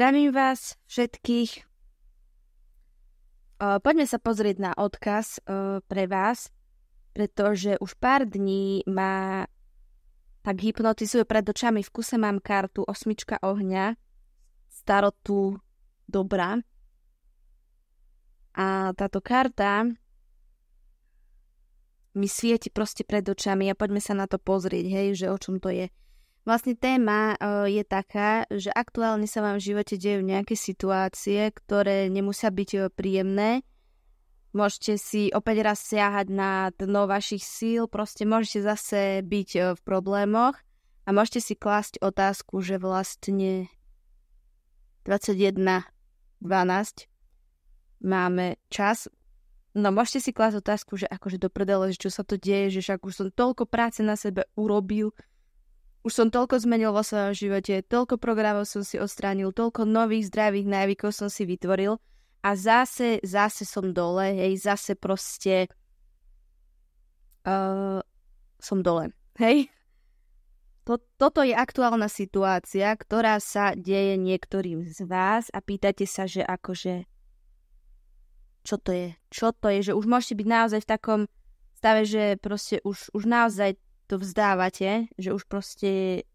Zdravím vás všetkých. Poďme sa pozrieť na odkaz pre vás, pretože už pár dní ma tak hypnotizuje pred očami. V kuse mám kartu Osmička ohňa, starotu dobra. A táto karta mi svieti proste pred očami a poďme sa na to pozrieť, hej, že o čom to je. Vlastne téma e, je taká, že aktuálne sa vám v živote dejú nejaké situácie, ktoré nemusia byť e, príjemné. Môžete si opäť raz siahať na dno vašich síl, proste môžete zase byť e, v problémoch a môžete si klásť otázku, že vlastne 21.12 máme čas. No môžete si klásť otázku, že akože do prdele, že čo sa to deje, že však už som toľko práce na sebe urobil, už som toľko zmenil vo svojom živote, toľko programov som si odstránil, toľko nových zdravých návykov som si vytvoril a zase, zase som dole, hej, zase proste uh, som dole, hej. To, toto je aktuálna situácia, ktorá sa deje niektorým z vás a pýtate sa, že akože čo to je, čo to je, že už môžete byť naozaj v takom stave, že proste už, už naozaj to vzdávate, že už proste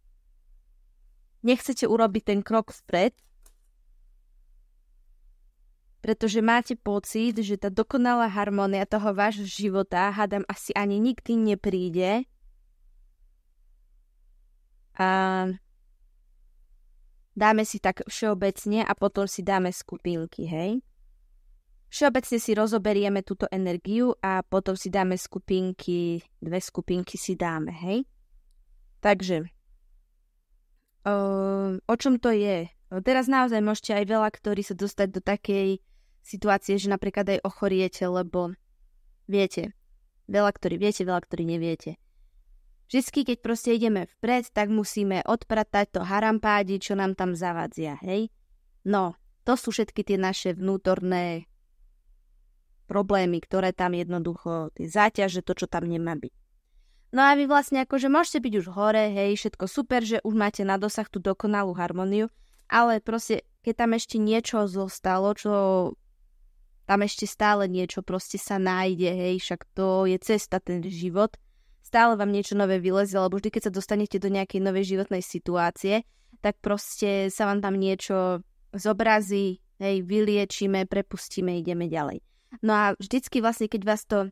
nechcete urobiť ten krok vpred, pretože máte pocit, že tá dokonalá harmónia toho vášho života, hádam, asi ani nikdy nepríde. A dáme si tak všeobecne a potom si dáme skupinky, hej? Všeobecne si rozoberieme túto energiu a potom si dáme skupinky, dve skupinky si dáme, hej? Takže, eh, o čom to je? Teraz naozaj môžete aj veľa, ktorí sa dostať do takej situácie, že napríklad aj ochoriete, lebo viete, veľa, ktorí viete, veľa, ktorí neviete. Vždycky, keď proste ideme vpred, tak musíme odpratať to harampádi, čo nám tam zavadzia, hej? No, to sú všetky tie naše vnútorné problémy, ktoré tam jednoducho, tie záťaže, to, čo tam nemá byť. No a vy vlastne akože môžete byť už hore, hej, všetko super, že už máte na dosah tú dokonalú harmóniu, ale proste, keď tam ešte niečo zostalo, čo tam ešte stále niečo proste sa nájde, hej, však to je cesta, ten život. Stále vám niečo nové vylezie, lebo vždy, keď sa dostanete do nejakej novej životnej situácie, tak proste sa vám tam niečo zobrazí, hej, vyliečíme, prepustíme, ideme ďalej. No a vždycky vlastne, keď vás to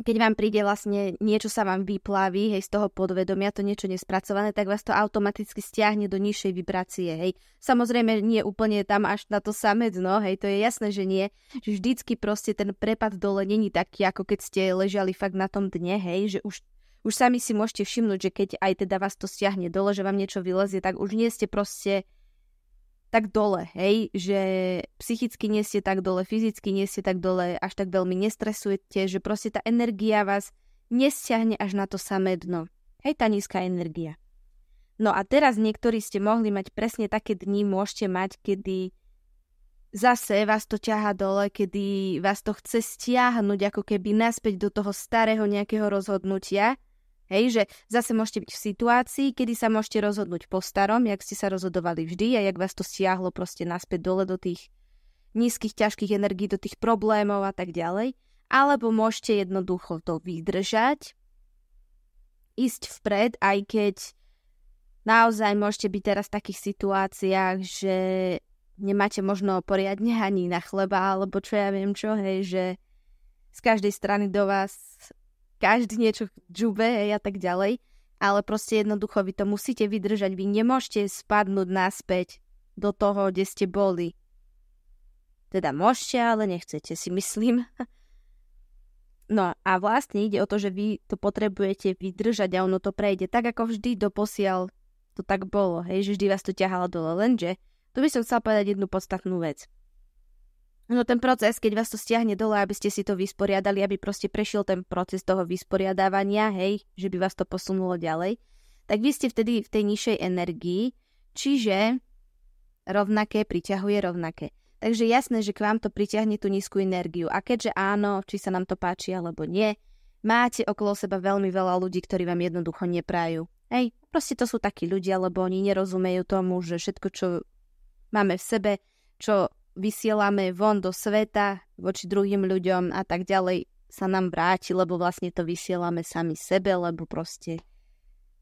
keď vám príde vlastne niečo sa vám vyplaví, hej, z toho podvedomia, to niečo nespracované, tak vás to automaticky stiahne do nižšej vibrácie, hej. Samozrejme nie úplne tam až na to samé dno, hej, to je jasné, že nie. Že vždycky proste ten prepad dole není taký, ako keď ste ležali fakt na tom dne, hej, že už už sami si môžete všimnúť, že keď aj teda vás to stiahne dole, že vám niečo vylezie, tak už nie ste proste tak dole, hej, že psychicky nie ste tak dole, fyzicky nie ste tak dole, až tak veľmi nestresujete, že proste tá energia vás nestiahne až na to samé dno. Hej, tá nízka energia. No a teraz niektorí ste mohli mať presne také dni, môžete mať, kedy zase vás to ťaha dole, kedy vás to chce stiahnuť ako keby naspäť do toho starého nejakého rozhodnutia, Hej, že zase môžete byť v situácii, kedy sa môžete rozhodnúť po starom, jak ste sa rozhodovali vždy a jak vás to stiahlo proste naspäť dole do tých nízkych, ťažkých energií, do tých problémov a tak ďalej. Alebo môžete jednoducho to vydržať, ísť vpred, aj keď naozaj môžete byť teraz v takých situáciách, že nemáte možno poriadne ani na chleba, alebo čo ja viem čo, hej, že z každej strany do vás každý niečo džube a tak ďalej. Ale proste jednoducho vy to musíte vydržať. Vy nemôžete spadnúť naspäť do toho, kde ste boli. Teda môžete, ale nechcete si myslím. No a vlastne ide o to, že vy to potrebujete vydržať a ono to prejde. Tak ako vždy doposiaľ to tak bolo, hej, že vždy vás to ťahalo dole, lenže tu by som chcela povedať jednu podstatnú vec. No ten proces, keď vás to stiahne dole, aby ste si to vysporiadali, aby proste prešiel ten proces toho vysporiadávania, hej, že by vás to posunulo ďalej, tak vy ste vtedy v tej nižšej energii, čiže rovnaké priťahuje rovnaké. Takže jasné, že k vám to priťahne tú nízku energiu. A keďže áno, či sa nám to páči alebo nie, máte okolo seba veľmi veľa ľudí, ktorí vám jednoducho neprajú. Hej, proste to sú takí ľudia, lebo oni nerozumejú tomu, že všetko, čo máme v sebe, čo vysielame von do sveta voči druhým ľuďom a tak ďalej, sa nám vráti, lebo vlastne to vysielame sami sebe, lebo proste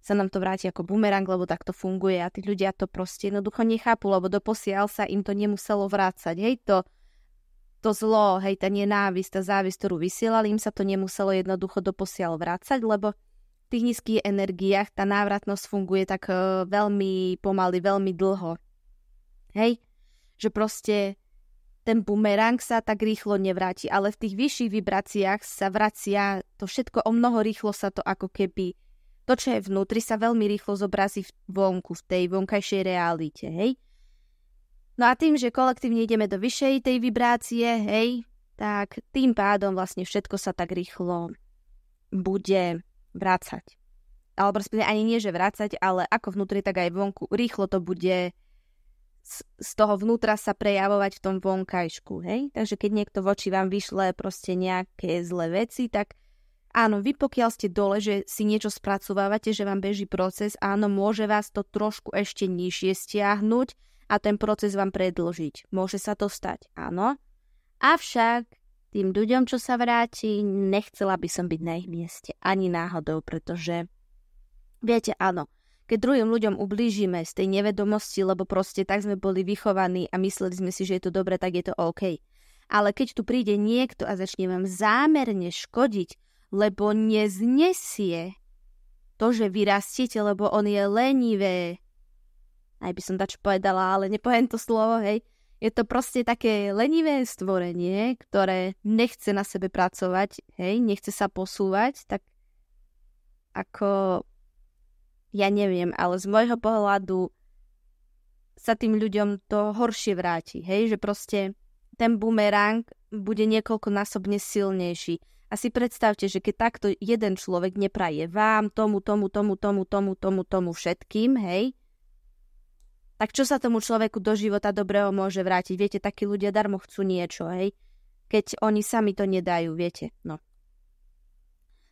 sa nám to vráti ako bumerang, lebo tak to funguje a tí ľudia to proste jednoducho nechápu, lebo doposiaľ sa im to nemuselo vrácať. Hej, to, to zlo, hej, tá nenávisť, tá závisť, ktorú vysielali, im sa to nemuselo jednoducho doposiaľ vrácať, lebo v tých nízkych energiách tá návratnosť funguje tak eh, veľmi pomaly, veľmi dlho. Hej, že proste ten bumerang sa tak rýchlo nevráti, ale v tých vyšších vibráciách sa vracia to všetko o mnoho rýchlo sa to ako keby to, čo je vnútri, sa veľmi rýchlo zobrazí v vonku, v tej vonkajšej realite, hej. No a tým, že kolektívne ideme do vyššej tej vibrácie, hej, tak tým pádom vlastne všetko sa tak rýchlo bude vrácať. Alebo respektíve ani nie, že vrácať, ale ako vnútri, tak aj vonku. Rýchlo to bude z toho vnútra sa prejavovať v tom vonkajšku, hej? Takže keď niekto voči vám vyšle proste nejaké zlé veci, tak áno, vy pokiaľ ste dole, že si niečo spracovávate, že vám beží proces, áno, môže vás to trošku ešte nižšie stiahnuť a ten proces vám predlžiť. Môže sa to stať, áno. Avšak tým ľuďom, čo sa vráti, nechcela by som byť na ich mieste. Ani náhodou, pretože viete, áno, keď druhým ľuďom ublížime z tej nevedomosti, lebo proste tak sme boli vychovaní a mysleli sme si, že je to dobre, tak je to OK. Ale keď tu príde niekto a začne vám zámerne škodiť, lebo neznesie to, že vyrastiete, lebo on je lenivé. Aj by som dač povedala, ale nepoviem to slovo, hej. Je to proste také lenivé stvorenie, ktoré nechce na sebe pracovať, hej, nechce sa posúvať, tak ako ja neviem, ale z môjho pohľadu sa tým ľuďom to horšie vráti, hej, že proste ten bumerang bude niekoľkonásobne silnejší. A si predstavte, že keď takto jeden človek nepraje vám, tomu, tomu, tomu, tomu, tomu, tomu, tomu všetkým, hej, tak čo sa tomu človeku do života dobrého môže vrátiť? Viete, takí ľudia darmo chcú niečo, hej, keď oni sami to nedajú, viete, no.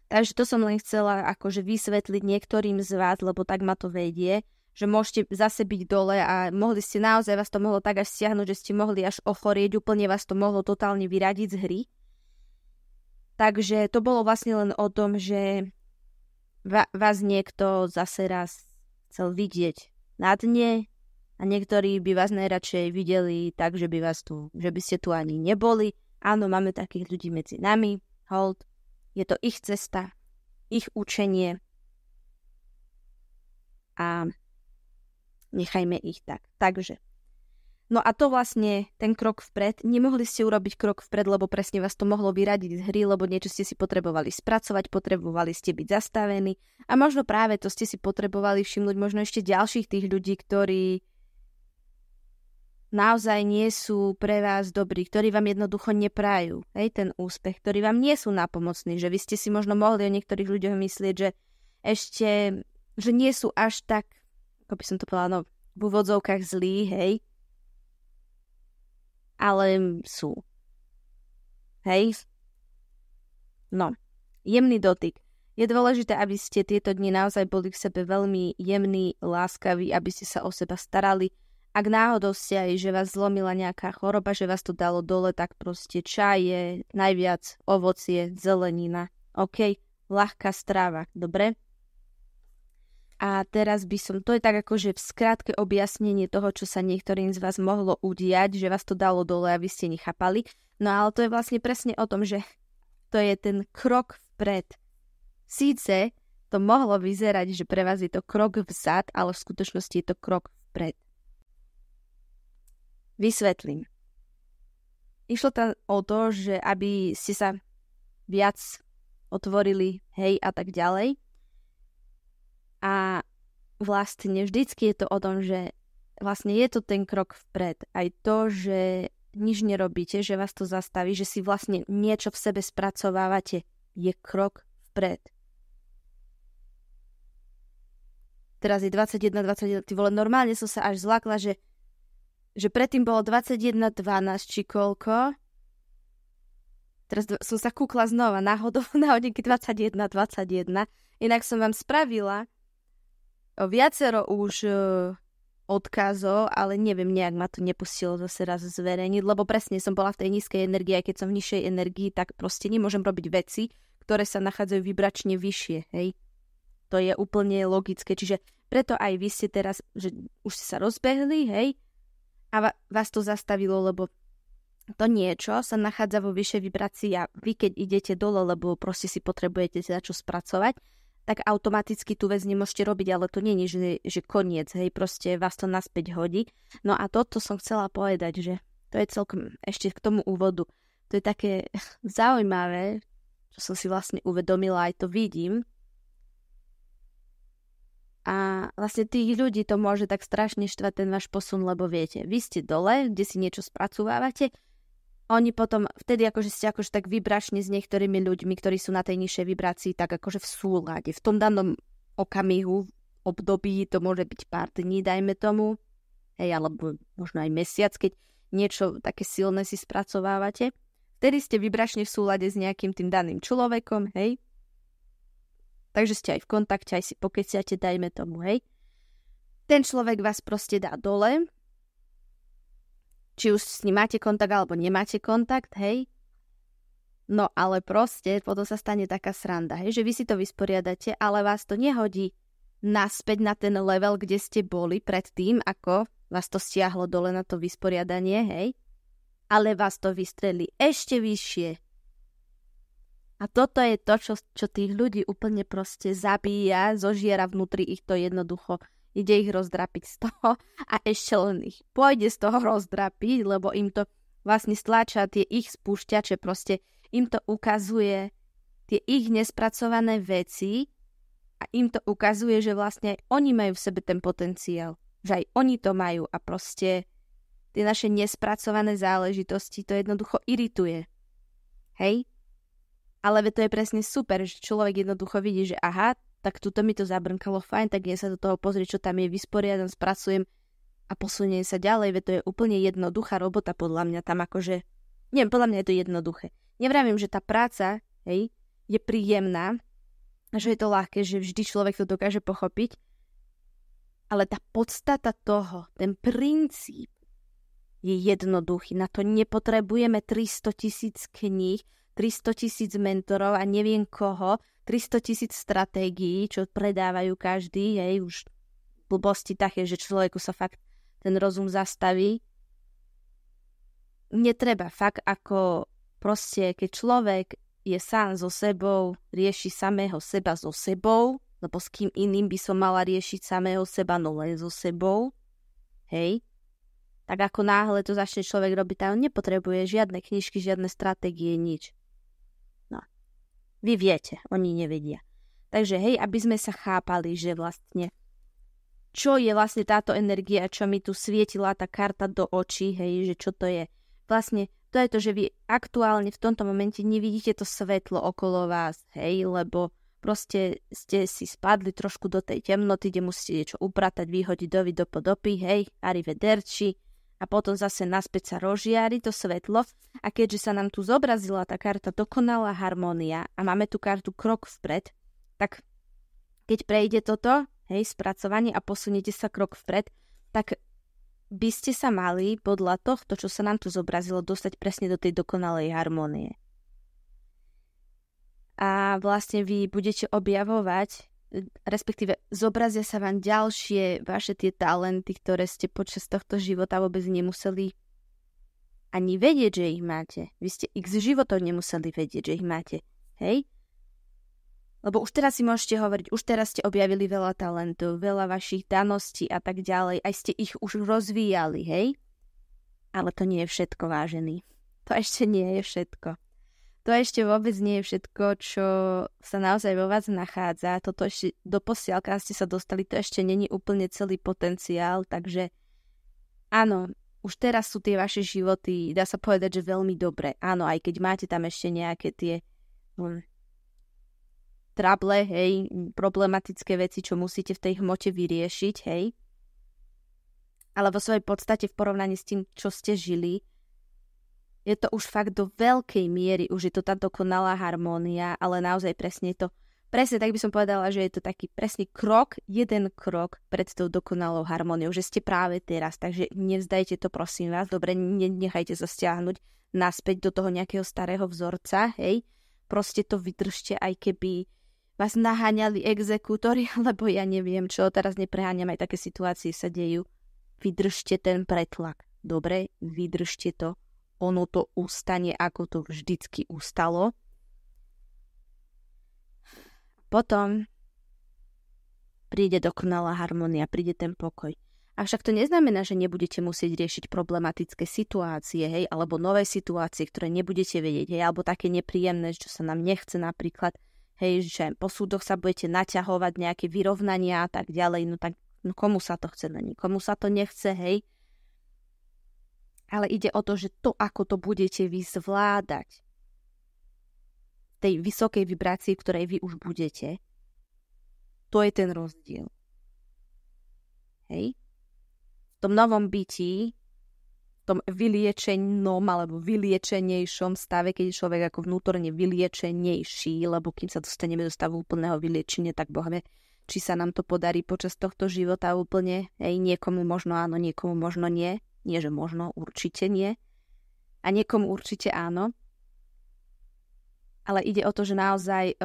Takže to som len chcela akože vysvetliť niektorým z vás, lebo tak ma to vedie, že môžete zase byť dole a mohli ste naozaj, vás to mohlo tak až stiahnuť, že ste mohli až ochorieť, úplne vás to mohlo totálne vyradiť z hry. Takže to bolo vlastne len o tom, že vás niekto zase raz chcel vidieť na dne a niektorí by vás najradšej videli tak, že by, vás tu, že by ste tu ani neboli. Áno, máme takých ľudí medzi nami, hold, je to ich cesta, ich učenie a nechajme ich tak. Takže. No a to vlastne ten krok vpred. Nemohli ste urobiť krok vpred, lebo presne vás to mohlo vyradiť z hry, lebo niečo ste si potrebovali spracovať, potrebovali ste byť zastavení a možno práve to ste si potrebovali všimnúť možno ešte ďalších tých ľudí, ktorí naozaj nie sú pre vás dobrí, ktorí vám jednoducho neprajú hej, ten úspech, ktorí vám nie sú nápomocní, že vy ste si možno mohli o niektorých ľuďoch myslieť, že ešte, že nie sú až tak, ako by som to povedala, no, v úvodzovkách zlí, hej, ale sú. Hej? No, jemný dotyk. Je dôležité, aby ste tieto dni naozaj boli v sebe veľmi jemní, láskaví, aby ste sa o seba starali, ak náhodou ste aj, že vás zlomila nejaká choroba, že vás to dalo dole, tak proste čaje, najviac ovocie, zelenina. OK, ľahká strava, dobre? A teraz by som, to je tak akože v skratke objasnenie toho, čo sa niektorým z vás mohlo udiať, že vás to dalo dole a vy ste nechápali. No ale to je vlastne presne o tom, že to je ten krok vpred. Síce to mohlo vyzerať, že pre vás je to krok vzad, ale v skutočnosti je to krok vpred. Vysvetlím. Išlo tam o to, že aby ste sa viac otvorili, hej a tak ďalej. A vlastne vždycky je to o tom, že vlastne je to ten krok vpred. Aj to, že nič nerobíte, že vás to zastaví, že si vlastne niečo v sebe spracovávate, je krok vpred. Teraz je 21, 22, ty vole, normálne som sa až zlakla, že že predtým bolo 21.12 či koľko. Teraz som sa kúkla znova náhodou na hodinky 21.21. 21. Inak som vám spravila viacero už e, odkazov, ale neviem, nejak ma to nepustilo zase raz zverejniť, lebo presne som bola v tej nízkej energii a keď som v nižšej energii, tak proste nemôžem robiť veci, ktoré sa nachádzajú vibračne vyššie, hej. To je úplne logické, čiže preto aj vy ste teraz, že už ste sa rozbehli, hej, a vás to zastavilo, lebo to niečo sa nachádza vo vyššej vibrácii a vy keď idete dole, lebo proste si potrebujete za čo spracovať, tak automaticky tú vec nemôžete robiť, ale to nie je, že, že koniec, hej, proste vás to naspäť hodí. No a toto som chcela povedať, že to je celkom ešte k tomu úvodu. To je také zaujímavé, čo som si vlastne uvedomila, aj to vidím, a vlastne tých ľudí to môže tak strašne štvať ten váš posun, lebo viete, vy ste dole, kde si niečo spracovávate, oni potom, vtedy akože ste akože tak vybrašne s niektorými ľuďmi, ktorí sú na tej nižšej vibrácii, tak akože v súlade, v tom danom okamihu, období, to môže byť pár dní, dajme tomu, hej, alebo možno aj mesiac, keď niečo také silné si spracovávate, vtedy ste vybrašne v súlade s nejakým tým daným človekom, hej, Takže ste aj v kontakte, aj si pokeciate, dajme tomu, hej. Ten človek vás proste dá dole, či už s ním máte kontakt alebo nemáte kontakt, hej. No ale proste potom sa stane taká sranda, hej, že vy si to vysporiadate, ale vás to nehodí naspäť na ten level, kde ste boli pred tým, ako vás to stiahlo dole na to vysporiadanie, hej. Ale vás to vystrelí ešte vyššie, a toto je to, čo, čo tých ľudí úplne proste zabíja, zožiera vnútri ich to jednoducho. Ide ich rozdrapiť z toho a ešte len ich pôjde z toho rozdrapiť, lebo im to vlastne stláča tie ich spúšťače, proste im to ukazuje tie ich nespracované veci a im to ukazuje, že vlastne aj oni majú v sebe ten potenciál, že aj oni to majú a proste tie naše nespracované záležitosti to jednoducho irituje. Hej? Ale to je presne super, že človek jednoducho vidí, že aha, tak tuto mi to zabrnkalo fajn, tak ja sa do toho pozrieť, čo tam je, vysporiadam, spracujem a posuniem sa ďalej, veď to je úplne jednoduchá robota podľa mňa tam akože, neviem, podľa mňa je to jednoduché. Nevravím, že tá práca, hej, je príjemná, že je to ľahké, že vždy človek to dokáže pochopiť, ale tá podstata toho, ten princíp je jednoduchý. Na to nepotrebujeme 300 tisíc kníh, 300 tisíc mentorov a neviem koho, 300 tisíc stratégií, čo predávajú každý, hej, už blbosti také, že človeku sa fakt ten rozum zastaví. Netreba fakt ako proste, keď človek je sám so sebou, rieši samého seba so sebou, lebo s kým iným by som mala riešiť samého seba, no len so sebou, hej, tak ako náhle to začne človek robiť, on nepotrebuje žiadne knižky, žiadne stratégie, nič. Vy viete, oni nevedia. Takže hej, aby sme sa chápali, že vlastne čo je vlastne táto energia, čo mi tu svietila tá karta do očí, hej, že čo to je. Vlastne to je to, že vy aktuálne v tomto momente nevidíte to svetlo okolo vás, hej, lebo proste ste si spadli trošku do tej temnoty, kde musíte niečo upratať, vyhodiť dovi do podopy, hej, arrivederci, a potom zase naspäť sa rozžiari to svetlo a keďže sa nám tu zobrazila tá karta dokonalá harmónia a máme tu kartu krok vpred, tak keď prejde toto, hej, spracovanie a posuniete sa krok vpred, tak by ste sa mali podľa tohto, čo sa nám tu zobrazilo, dostať presne do tej dokonalej harmónie. A vlastne vy budete objavovať respektíve zobrazia sa vám ďalšie vaše tie talenty, ktoré ste počas tohto života vôbec nemuseli ani vedieť, že ich máte. Vy ste ich z životov nemuseli vedieť, že ich máte. Hej? Lebo už teraz si môžete hovoriť, už teraz ste objavili veľa talentov, veľa vašich daností a tak ďalej. Aj ste ich už rozvíjali, hej? Ale to nie je všetko, vážený. To ešte nie je všetko. To ešte vôbec nie je všetko, čo sa naozaj vo vás nachádza. Toto ešte do posielka ste sa dostali, to ešte není úplne celý potenciál, takže áno, už teraz sú tie vaše životy, dá sa povedať, že veľmi dobre. Áno, aj keď máte tam ešte nejaké tie hm, trable, hej, problematické veci, čo musíte v tej hmote vyriešiť, hej. Ale vo svojej podstate v porovnaní s tým, čo ste žili, je to už fakt do veľkej miery, už je to tá dokonalá harmónia, ale naozaj presne to, presne tak by som povedala, že je to taký presne krok, jeden krok pred tou dokonalou harmóniou, že ste práve teraz, takže nevzdajte to prosím vás, dobre, nechajte sa stiahnuť naspäť do toho nejakého starého vzorca, hej, proste to vydržte, aj keby vás naháňali exekútory, lebo ja neviem čo, teraz nepreháňam, aj také situácie sa dejú. Vydržte ten pretlak, dobre, vydržte to, ono to ustane, ako to vždycky ustalo. Potom príde dokonalá harmonia, príde ten pokoj. Avšak to neznamená, že nebudete musieť riešiť problematické situácie, hej, alebo nové situácie, ktoré nebudete vedieť, hej, alebo také nepríjemné, čo sa nám nechce napríklad, hej, že po súdoch sa budete naťahovať nejaké vyrovnania a tak ďalej, no tak no komu sa to chce, no nikomu sa to nechce, hej ale ide o to, že to, ako to budete vy zvládať tej vysokej vibrácii, ktorej vy už budete, to je ten rozdiel. Hej? V tom novom byti, v tom vyliečenom alebo vyliečenejšom stave, keď je človek ako vnútorne vyliečenejší, lebo kým sa dostaneme do stavu úplného vyliečenia, tak bohme, či sa nám to podarí počas tohto života úplne, hej, niekomu možno áno, niekomu možno nie, nie, že možno, určite nie. A niekomu určite áno. Ale ide o to, že naozaj, e,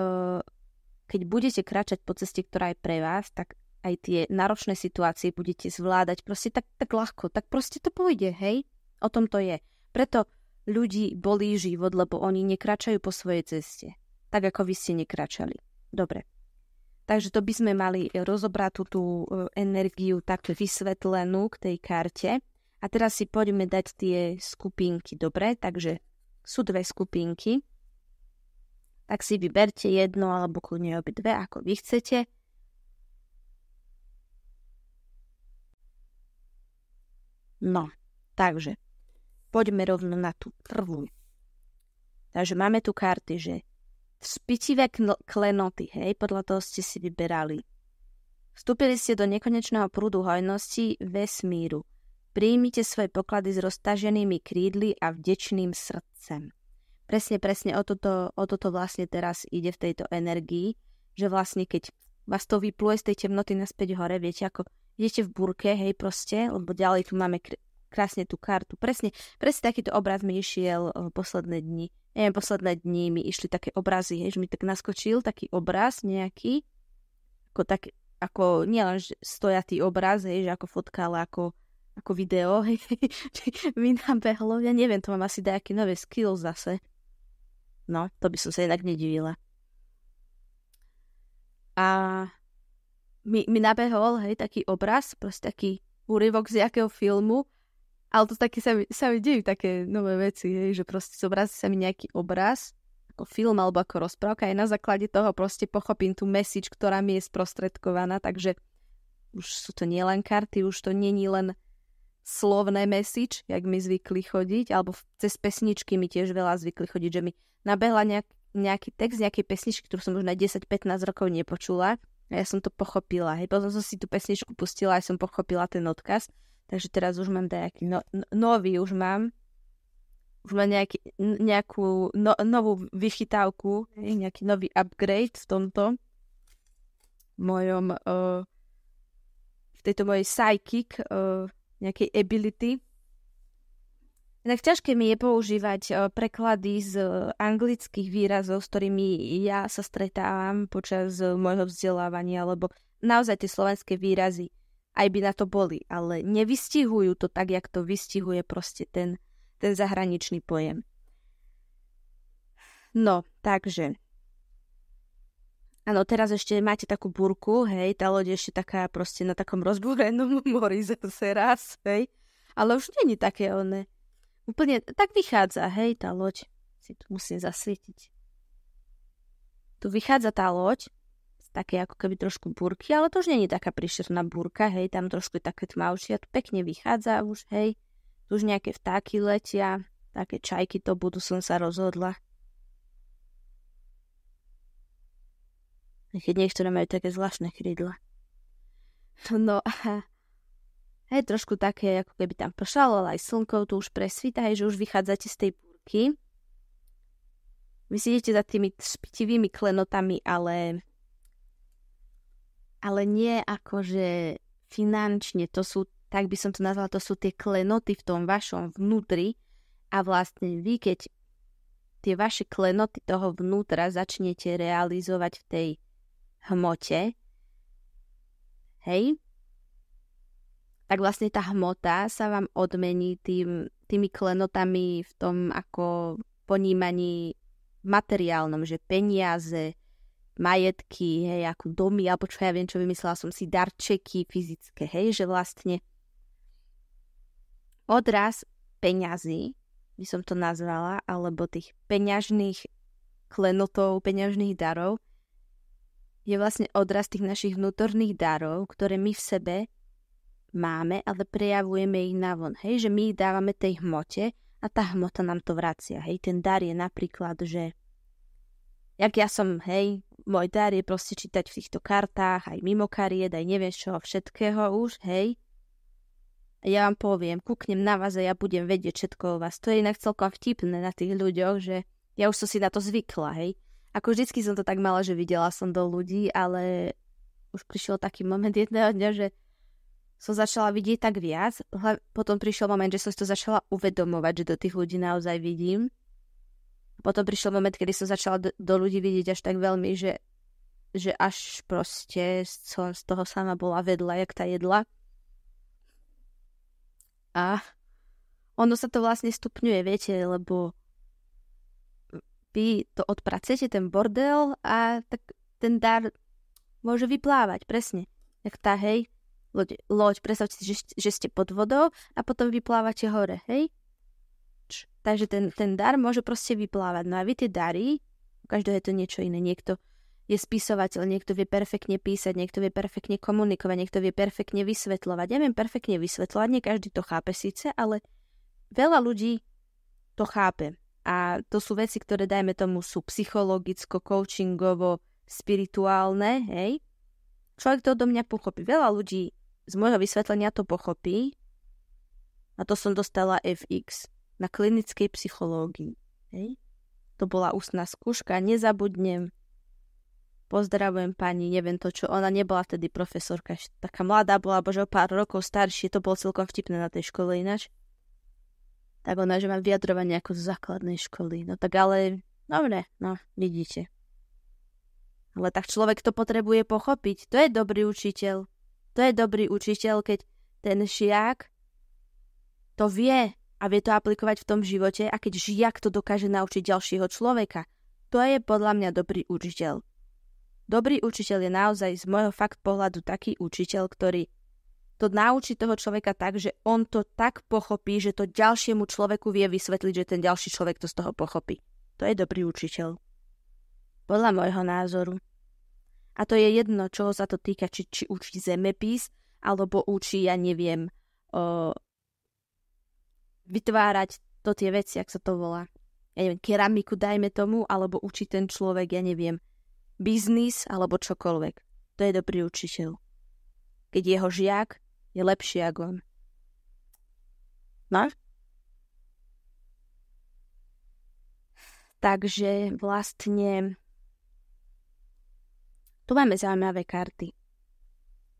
keď budete kračať po ceste, ktorá je pre vás, tak aj tie náročné situácie budete zvládať proste tak, tak ľahko. Tak proste to pôjde, hej? O tom to je. Preto ľudí bolí život, lebo oni nekračajú po svojej ceste. Tak ako vy ste nekračali. Dobre. Takže to by sme mali rozobrať tú, tú e, energiu tak vysvetlenú k tej karte. A teraz si poďme dať tie skupinky, dobre? Takže sú dve skupinky, tak si vyberte jedno alebo kľudne dve, ako vy chcete. No, takže poďme rovno na tú prvú. Takže máme tu karty, že vzpitivé klenoty, hej, podľa toho ste si vyberali. Vstúpili ste do nekonečného prúdu hojnosti vesmíru. Príjmite svoje poklady s roztaženými krídli a vdečným srdcem. Presne, presne o toto, o toto vlastne teraz ide v tejto energii, že vlastne keď vás to vypluje z tej temnoty naspäť hore, viete, ako idete v burke, hej, proste, lebo ďalej tu máme kr- krásne tú kartu. Presne, presne takýto obraz mi išiel eh, posledné dni. Neviem, posledné dni mi išli také obrazy, hej, že mi tak naskočil taký obraz nejaký, ako tak, ako nielen stojatý obraz, hej, že ako fotka, ale ako ako video, hej, mi nabehlo, ja neviem, to mám asi nejaké nové skills zase. No, to by som sa inak nedivila. A mi, mi nabehol, hej, taký obraz, proste taký úryvok z nejakého filmu, ale to také sa mi, sa mi dejú také nové veci, hej, že proste zobrazí sa mi nejaký obraz, ako film alebo ako rozprávka, aj na základe toho proste pochopím tú message, ktorá mi je sprostredkovaná, takže už sú to nielen karty, už to není len slovné message, jak mi zvykli chodiť, alebo cez pesničky mi tiež veľa zvykli chodiť, že mi nabehla nejak, nejaký text nejakej pesničky, ktorú som už na 10-15 rokov nepočula a ja som to pochopila. Hej. Potom som si tú pesničku pustila a som pochopila ten odkaz, takže teraz už mám nejaký no, no, nový, už mám už mám nejaký, nejakú no, novú vychytávku, nejaký nový upgrade v tomto mojom uh, v tejto mojej psychic uh, nejakej ability. Inak ťažké mi je používať eh, preklady z eh, anglických výrazov, s ktorými ja sa stretávam počas eh, môjho vzdelávania, lebo naozaj tie slovenské výrazy aj by na to boli, ale nevystihujú to tak, jak to vystihuje proste ten, ten zahraničný pojem. No, takže Áno, teraz ešte máte takú burku, hej, tá loď je ešte taká proste na takom rozbúrenom mori zase raz, hej. Ale už není také oné. Úplne tak vychádza, hej, tá loď. Si tu musím zasvietiť. Tu vychádza tá loď z také ako keby trošku burky, ale to už není taká príšerná burka, hej, tam trošku je také tmavšie, tu pekne vychádza už, hej. Tu už nejaké vtáky letia, také čajky to budú, som sa rozhodla. keď niektoré majú také zvláštne krídla. No a je trošku také, ako keby tam pršalo, ale aj slnko tu už presvíta, hej, že už vychádzate z tej búrky. Vy si idete za tými špitivými klenotami, ale ale nie akože finančne, to sú, tak by som to nazvala, to sú tie klenoty v tom vašom vnútri a vlastne vy, keď tie vaše klenoty toho vnútra začnete realizovať v tej hmote, hej, tak vlastne tá hmota sa vám odmení tým, tými klenotami v tom ako ponímaní materiálnom, že peniaze, majetky, hej, ako domy, alebo čo ja viem, čo vymyslela som si, darčeky fyzické, hej, že vlastne odraz peňazí, by som to nazvala, alebo tých peňažných klenotov, peňažných darov, je vlastne odraz tých našich vnútorných darov, ktoré my v sebe máme, ale prejavujeme ich navon. Hej, že my ich dávame tej hmote a tá hmota nám to vracia. Hej, ten dar je napríklad, že jak ja som, hej, môj dar je proste čítať v týchto kartách, aj mimo kariet, aj neviem čo, všetkého už, hej. A ja vám poviem, kúknem na vás a ja budem vedieť všetko o vás. To je inak celkom vtipné na tých ľuďoch, že ja už som si na to zvykla, hej ako vždycky som to tak mala, že videla som do ľudí, ale už prišiel taký moment jedného dňa, že som začala vidieť tak viac. Potom prišiel moment, že som si to začala uvedomovať, že do tých ľudí naozaj vidím. Potom prišiel moment, kedy som začala do, do ľudí vidieť až tak veľmi, že, že až proste som z toho sama bola vedla, jak tá jedla. A ono sa to vlastne stupňuje, viete, lebo vy to odpracujete ten bordel a tak ten dar môže vyplávať, presne. Jak tá, hej, loď, loď predstavte si, že, že ste pod vodou a potom vyplávate hore, hej. Č, takže ten, ten dar môže proste vyplávať. No a vy tie dary, u každého je to niečo iné. Niekto je spisovateľ, niekto vie perfektne písať, niekto vie perfektne komunikovať, niekto vie perfektne vysvetľovať. Ja viem perfektne vysvetľovať, nie každý to chápe síce, ale veľa ľudí to chápe. A to sú veci, ktoré dajme tomu sú psychologicko, coachingovo, spirituálne, hej. Človek to odo mňa pochopí. Veľa ľudí z môjho vysvetlenia to pochopí. A to som dostala FX na klinickej psychológii. Hej. To bola ústna skúška, nezabudnem. Pozdravujem pani, neviem to, čo ona nebola vtedy profesorka, taká mladá bola, bože o pár rokov staršie, to bolo celkom vtipné na tej škole ináč tak ona, že mám vyjadrovanie ako z základnej školy. No tak ale, dobre, no, no vidíte. Ale tak človek to potrebuje pochopiť. To je dobrý učiteľ. To je dobrý učiteľ, keď ten žiak to vie a vie to aplikovať v tom živote a keď žiak to dokáže naučiť ďalšieho človeka. To je podľa mňa dobrý učiteľ. Dobrý učiteľ je naozaj z môjho fakt pohľadu taký učiteľ, ktorý to naučiť toho človeka tak, že on to tak pochopí, že to ďalšiemu človeku vie vysvetliť, že ten ďalší človek to z toho pochopí. To je dobrý učiteľ. Podľa môjho názoru. A to je jedno, čo sa to týka, či, či učí zemepis, alebo učí, ja neviem, o, vytvárať to tie veci, ak sa to volá. Ja neviem, keramiku dajme tomu, alebo učí ten človek, ja neviem, biznis alebo čokoľvek. To je dobrý učiteľ. Keď jeho žiak je lepší ako on. No? Takže vlastne tu máme zaujímavé karty.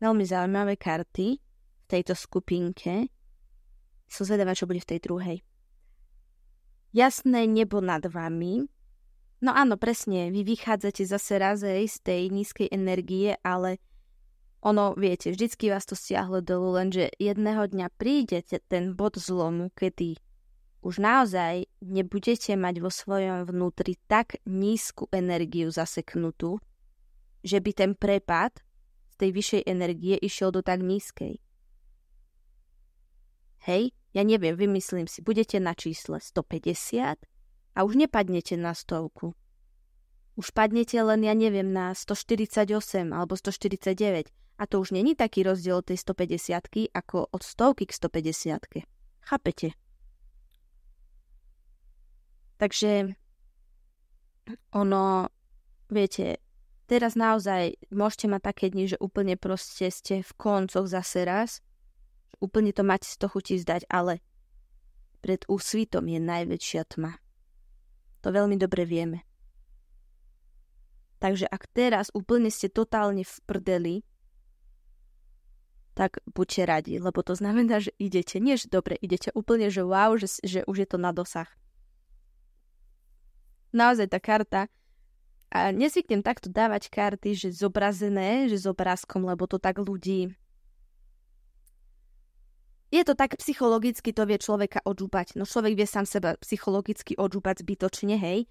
Veľmi zaujímavé karty v tejto skupinke. Som zvedavá, čo bude v tej druhej. Jasné nebo nad vami. No áno, presne, vy vychádzate zase raz z tej nízkej energie, ale ono, viete, vždycky vás to siahlo dolu, lenže jedného dňa príde ten bod zlomu, kedy už naozaj nebudete mať vo svojom vnútri tak nízku energiu zaseknutú, že by ten prepad z tej vyššej energie išiel do tak nízkej. Hej, ja neviem, vymyslím si, budete na čísle 150 a už nepadnete na stovku. Už padnete len, ja neviem, na 148 alebo 149 a to už není taký rozdiel od tej 150 ako od stovky k 150 Chápete? Takže ono, viete, teraz naozaj môžete mať také dni, že úplne proste ste v koncoch zase raz. Úplne to máte z toho chuti zdať, ale pred úsvitom je najväčšia tma. To veľmi dobre vieme. Takže ak teraz úplne ste totálne v prdeli, tak buďte radi, lebo to znamená, že idete, nie že dobre, idete úplne, že wow, že, že už je to na dosah. Naozaj tá karta, a nezvyknem takto dávať karty, že zobrazené, že s obrázkom, lebo to tak ľudí... Je to tak psychologicky, to vie človeka odžúbať. No človek vie sám seba psychologicky odžúbať zbytočne, hej.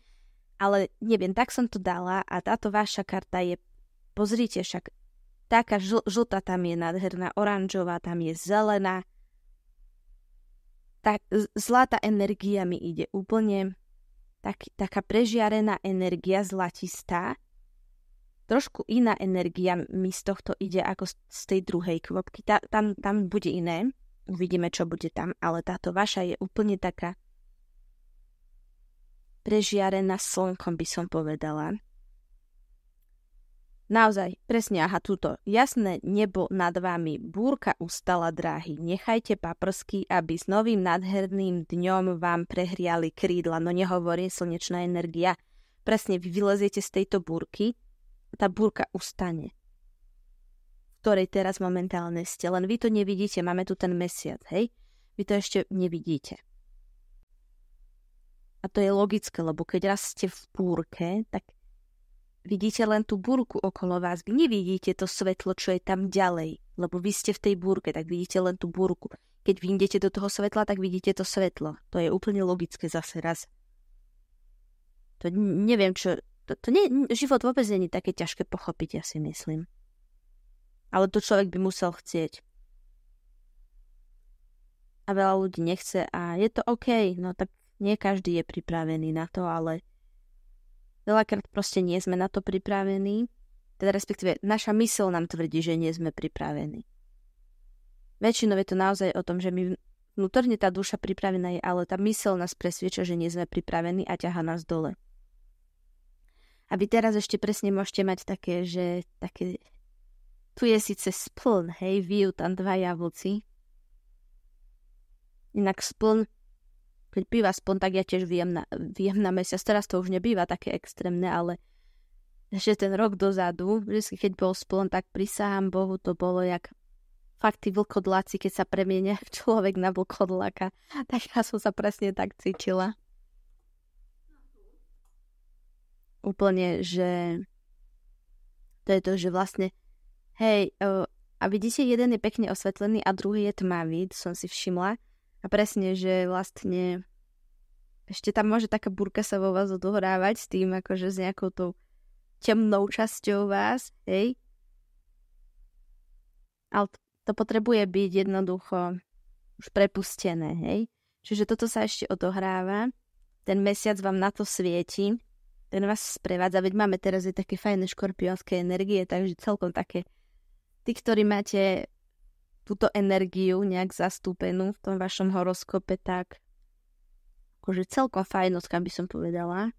Ale neviem, tak som to dala a táto vaša karta je... Pozrite, však taká žl- žltá tam je nádherná, oranžová tam je zelená. Tak zlatá energia mi ide úplne, tak, taká prežiarená energia, zlatistá. Trošku iná energia mi z tohto ide ako z tej druhej kvopky. Tá, tam, tam bude iné, uvidíme, čo bude tam, ale táto vaša je úplne taká prežiarená slnkom, by som povedala Naozaj, presne, aha, túto. Jasné nebo nad vami, búrka ustala dráhy. Nechajte paprsky, aby s novým nadherným dňom vám prehriali krídla. No nehovorí slnečná energia. Presne, vy vyleziete z tejto búrky, tá búrka ustane. V ktorej teraz momentálne ste, len vy to nevidíte, máme tu ten mesiac, hej? Vy to ešte nevidíte. A to je logické, lebo keď raz ste v búrke, tak Vidíte len tú búrku okolo vás. Vy nevidíte to svetlo, čo je tam ďalej, lebo vy ste v tej búrke, tak vidíte len tú búrku. Keď vyjdete do toho svetla, tak vidíte to svetlo. To je úplne logické zase raz. To neviem, čo... To, to nie, život vôbec nie je také ťažké pochopiť, ja si myslím. Ale to človek by musel chcieť. A veľa ľudí nechce a je to OK, no tak nie každý je pripravený na to, ale Veľakrát proste nie sme na to pripravení, teda respektíve naša mysel nám tvrdí, že nie sme pripravení. Väčšinou je to naozaj o tom, že my vnútorne tá duša pripravená je, ale tá mysel nás presvieča, že nie sme pripravení a ťaha nás dole. A vy teraz ešte presne môžete mať také, že také... Tu je síce spln, hej, vyjú tam dva javlci. Inak spln keď býva tak ja tiež viem na, viem na mesiac. Teraz to už nebýva také extrémne, ale ešte ten rok dozadu, vždy keď bol spln, tak prisahám Bohu, to bolo jak fakt tí vlkodláci, keď sa premienia človek na vlkodláka. Tak ja som sa presne tak cítila. Úplne, že to je to, že vlastne hej, a vidíte, jeden je pekne osvetlený a druhý je tmavý, som si všimla a presne, že vlastne ešte tam môže taká burka sa vo vás odohrávať s tým, akože s nejakou tou temnou časťou vás, hej. Ale to potrebuje byť jednoducho už prepustené, hej. Čiže toto sa ešte odohráva, ten mesiac vám na to svieti, ten vás sprevádza, veď máme teraz aj také fajné škorpionské energie, takže celkom také, tí, ktorí máte túto energiu nejak zastúpenú v tom vašom horoskope, tak akože celkom fajnotka by som povedala.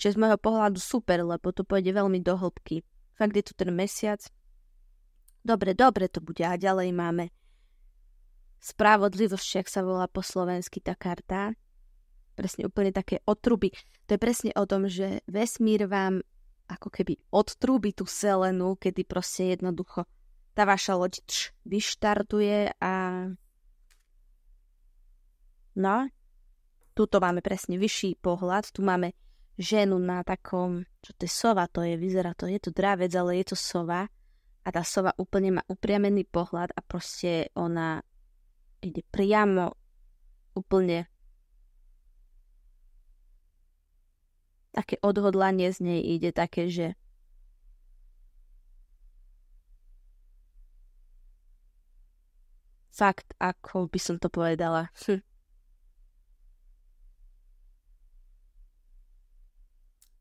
Čiže z môjho pohľadu super, lebo to pôjde veľmi do hĺbky. Fakt je tu ten mesiac. Dobre, dobre to bude a ďalej máme Spravodlivosť, však sa volá po slovensky tá karta. Presne úplne také otruby. To je presne o tom, že vesmír vám ako keby odtrúbi tú selenu, kedy proste jednoducho tá vaša loď vyštartuje a no tuto máme presne vyšší pohľad, tu máme ženu na takom, čo to je sova, to je, vyzerá to, je to drávec, ale je to sova a tá sova úplne má upriamený pohľad a proste ona ide priamo úplne také odhodlanie z nej ide, také, že fakt, ako by som to povedala. Hm.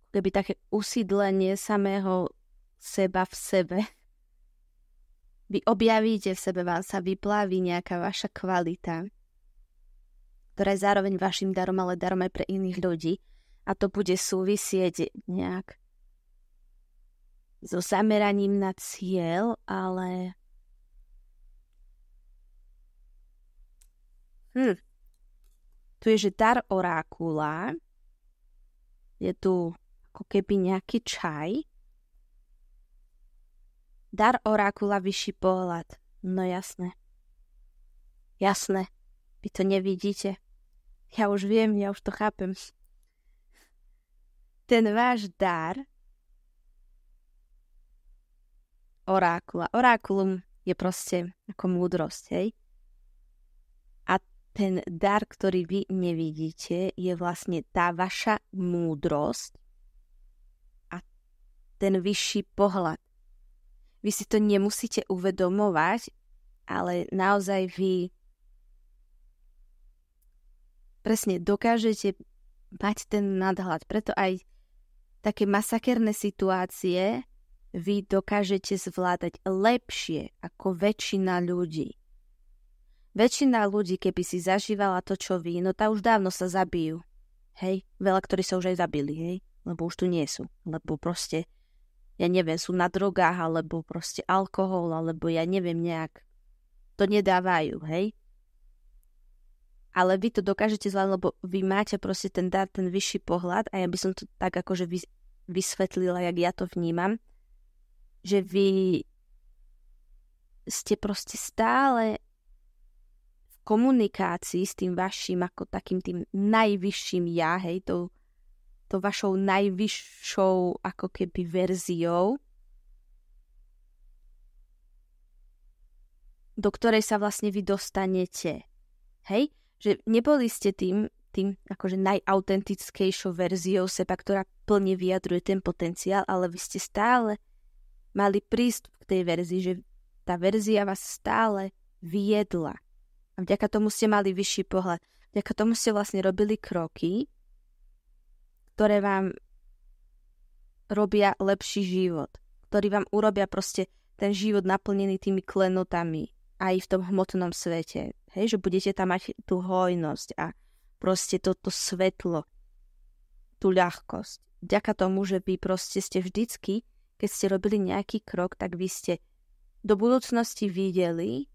Keby také usídlenie samého seba v sebe. Vy objavíte v sebe, vám sa vyplaví nejaká vaša kvalita, ktorá je zároveň vašim darom, ale darom aj pre iných ľudí a to bude súvisieť nejak so zameraním na cieľ, ale... Hm. Tu je, že dar orákula. Je tu ako keby nejaký čaj. Dar orákula vyšší pohľad. No jasné. Jasné. Vy to nevidíte. Ja už viem, ja už to chápem ten váš dar orákula. Orákulum je proste ako múdrosť, hej? A ten dar, ktorý vy nevidíte, je vlastne tá vaša múdrosť a ten vyšší pohľad. Vy si to nemusíte uvedomovať, ale naozaj vy presne dokážete mať ten nadhľad. Preto aj také masakerné situácie vy dokážete zvládať lepšie ako väčšina ľudí. Väčšina ľudí, keby si zažívala to, čo vy, no tá už dávno sa zabijú. Hej, veľa, ktorí sa už aj zabili, hej, lebo už tu nie sú, lebo proste, ja neviem, sú na drogách, alebo proste alkohol, alebo ja neviem nejak, to nedávajú, hej ale vy to dokážete zvládať, lebo vy máte proste ten ten vyšší pohľad a ja by som to tak akože vysvetlila, jak ja to vnímam, že vy ste proste stále v komunikácii s tým vašim ako takým tým najvyšším ja, hej, tou, tou vašou najvyššou ako keby verziou, do ktorej sa vlastne vy dostanete. Hej? že neboli ste tým, tým akože najautentickejšou verziou seba, ktorá plne vyjadruje ten potenciál, ale vy ste stále mali prístup k tej verzii, že tá verzia vás stále viedla. A vďaka tomu ste mali vyšší pohľad. Vďaka tomu ste vlastne robili kroky, ktoré vám robia lepší život, ktorí vám urobia proste ten život naplnený tými klenotami, aj v tom hmotnom svete. Hej, že budete tam mať tú hojnosť a proste toto to svetlo, tú ľahkosť. Vďaka tomu, že vy proste ste vždycky, keď ste robili nejaký krok, tak vy ste do budúcnosti videli,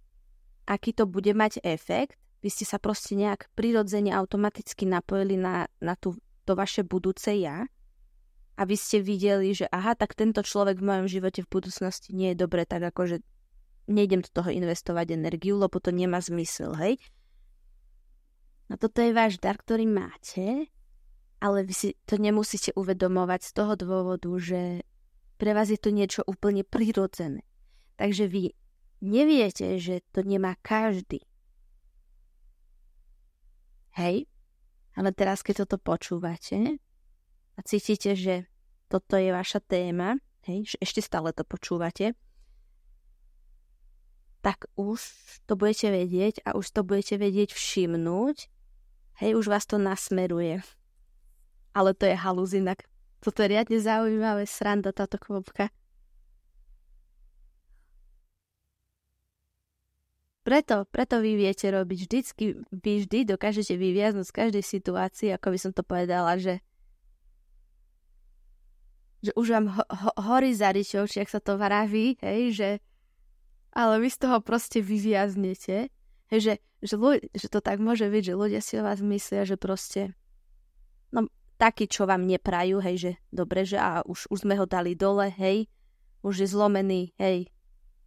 aký to bude mať efekt. Vy ste sa proste nejak prirodzene automaticky napojili na, na tú, to vaše budúce ja a vy ste videli, že aha, tak tento človek v mojom živote v budúcnosti nie je dobre tak akože nejdem do toho investovať energiu, lebo to nemá zmysel, hej. No toto je váš dar, ktorý máte, ale vy si to nemusíte uvedomovať z toho dôvodu, že pre vás je to niečo úplne prirodzené. Takže vy neviete, že to nemá každý. Hej? Ale teraz, keď toto počúvate a cítite, že toto je vaša téma, hej, že ešte stále to počúvate, tak už to budete vedieť a už to budete vedieť všimnúť. Hej, už vás to nasmeruje. Ale to je halúz inak. Toto je riadne zaujímavé, sranda táto kvopka. Preto, preto vy viete robiť vždycky, vy vždy dokážete vyviaznúť z každej situácii, ako by som to povedala, že že už vám ho, ho, horí za ričou, či ak sa to vraví, hej, že ale vy z toho proste vyviaznete. Hej, že, že, ľudia, že to tak môže byť, že ľudia si o vás myslia, že proste no taký, čo vám neprajú, hej, že dobre, že a už, už sme ho dali dole, hej, už je zlomený, hej,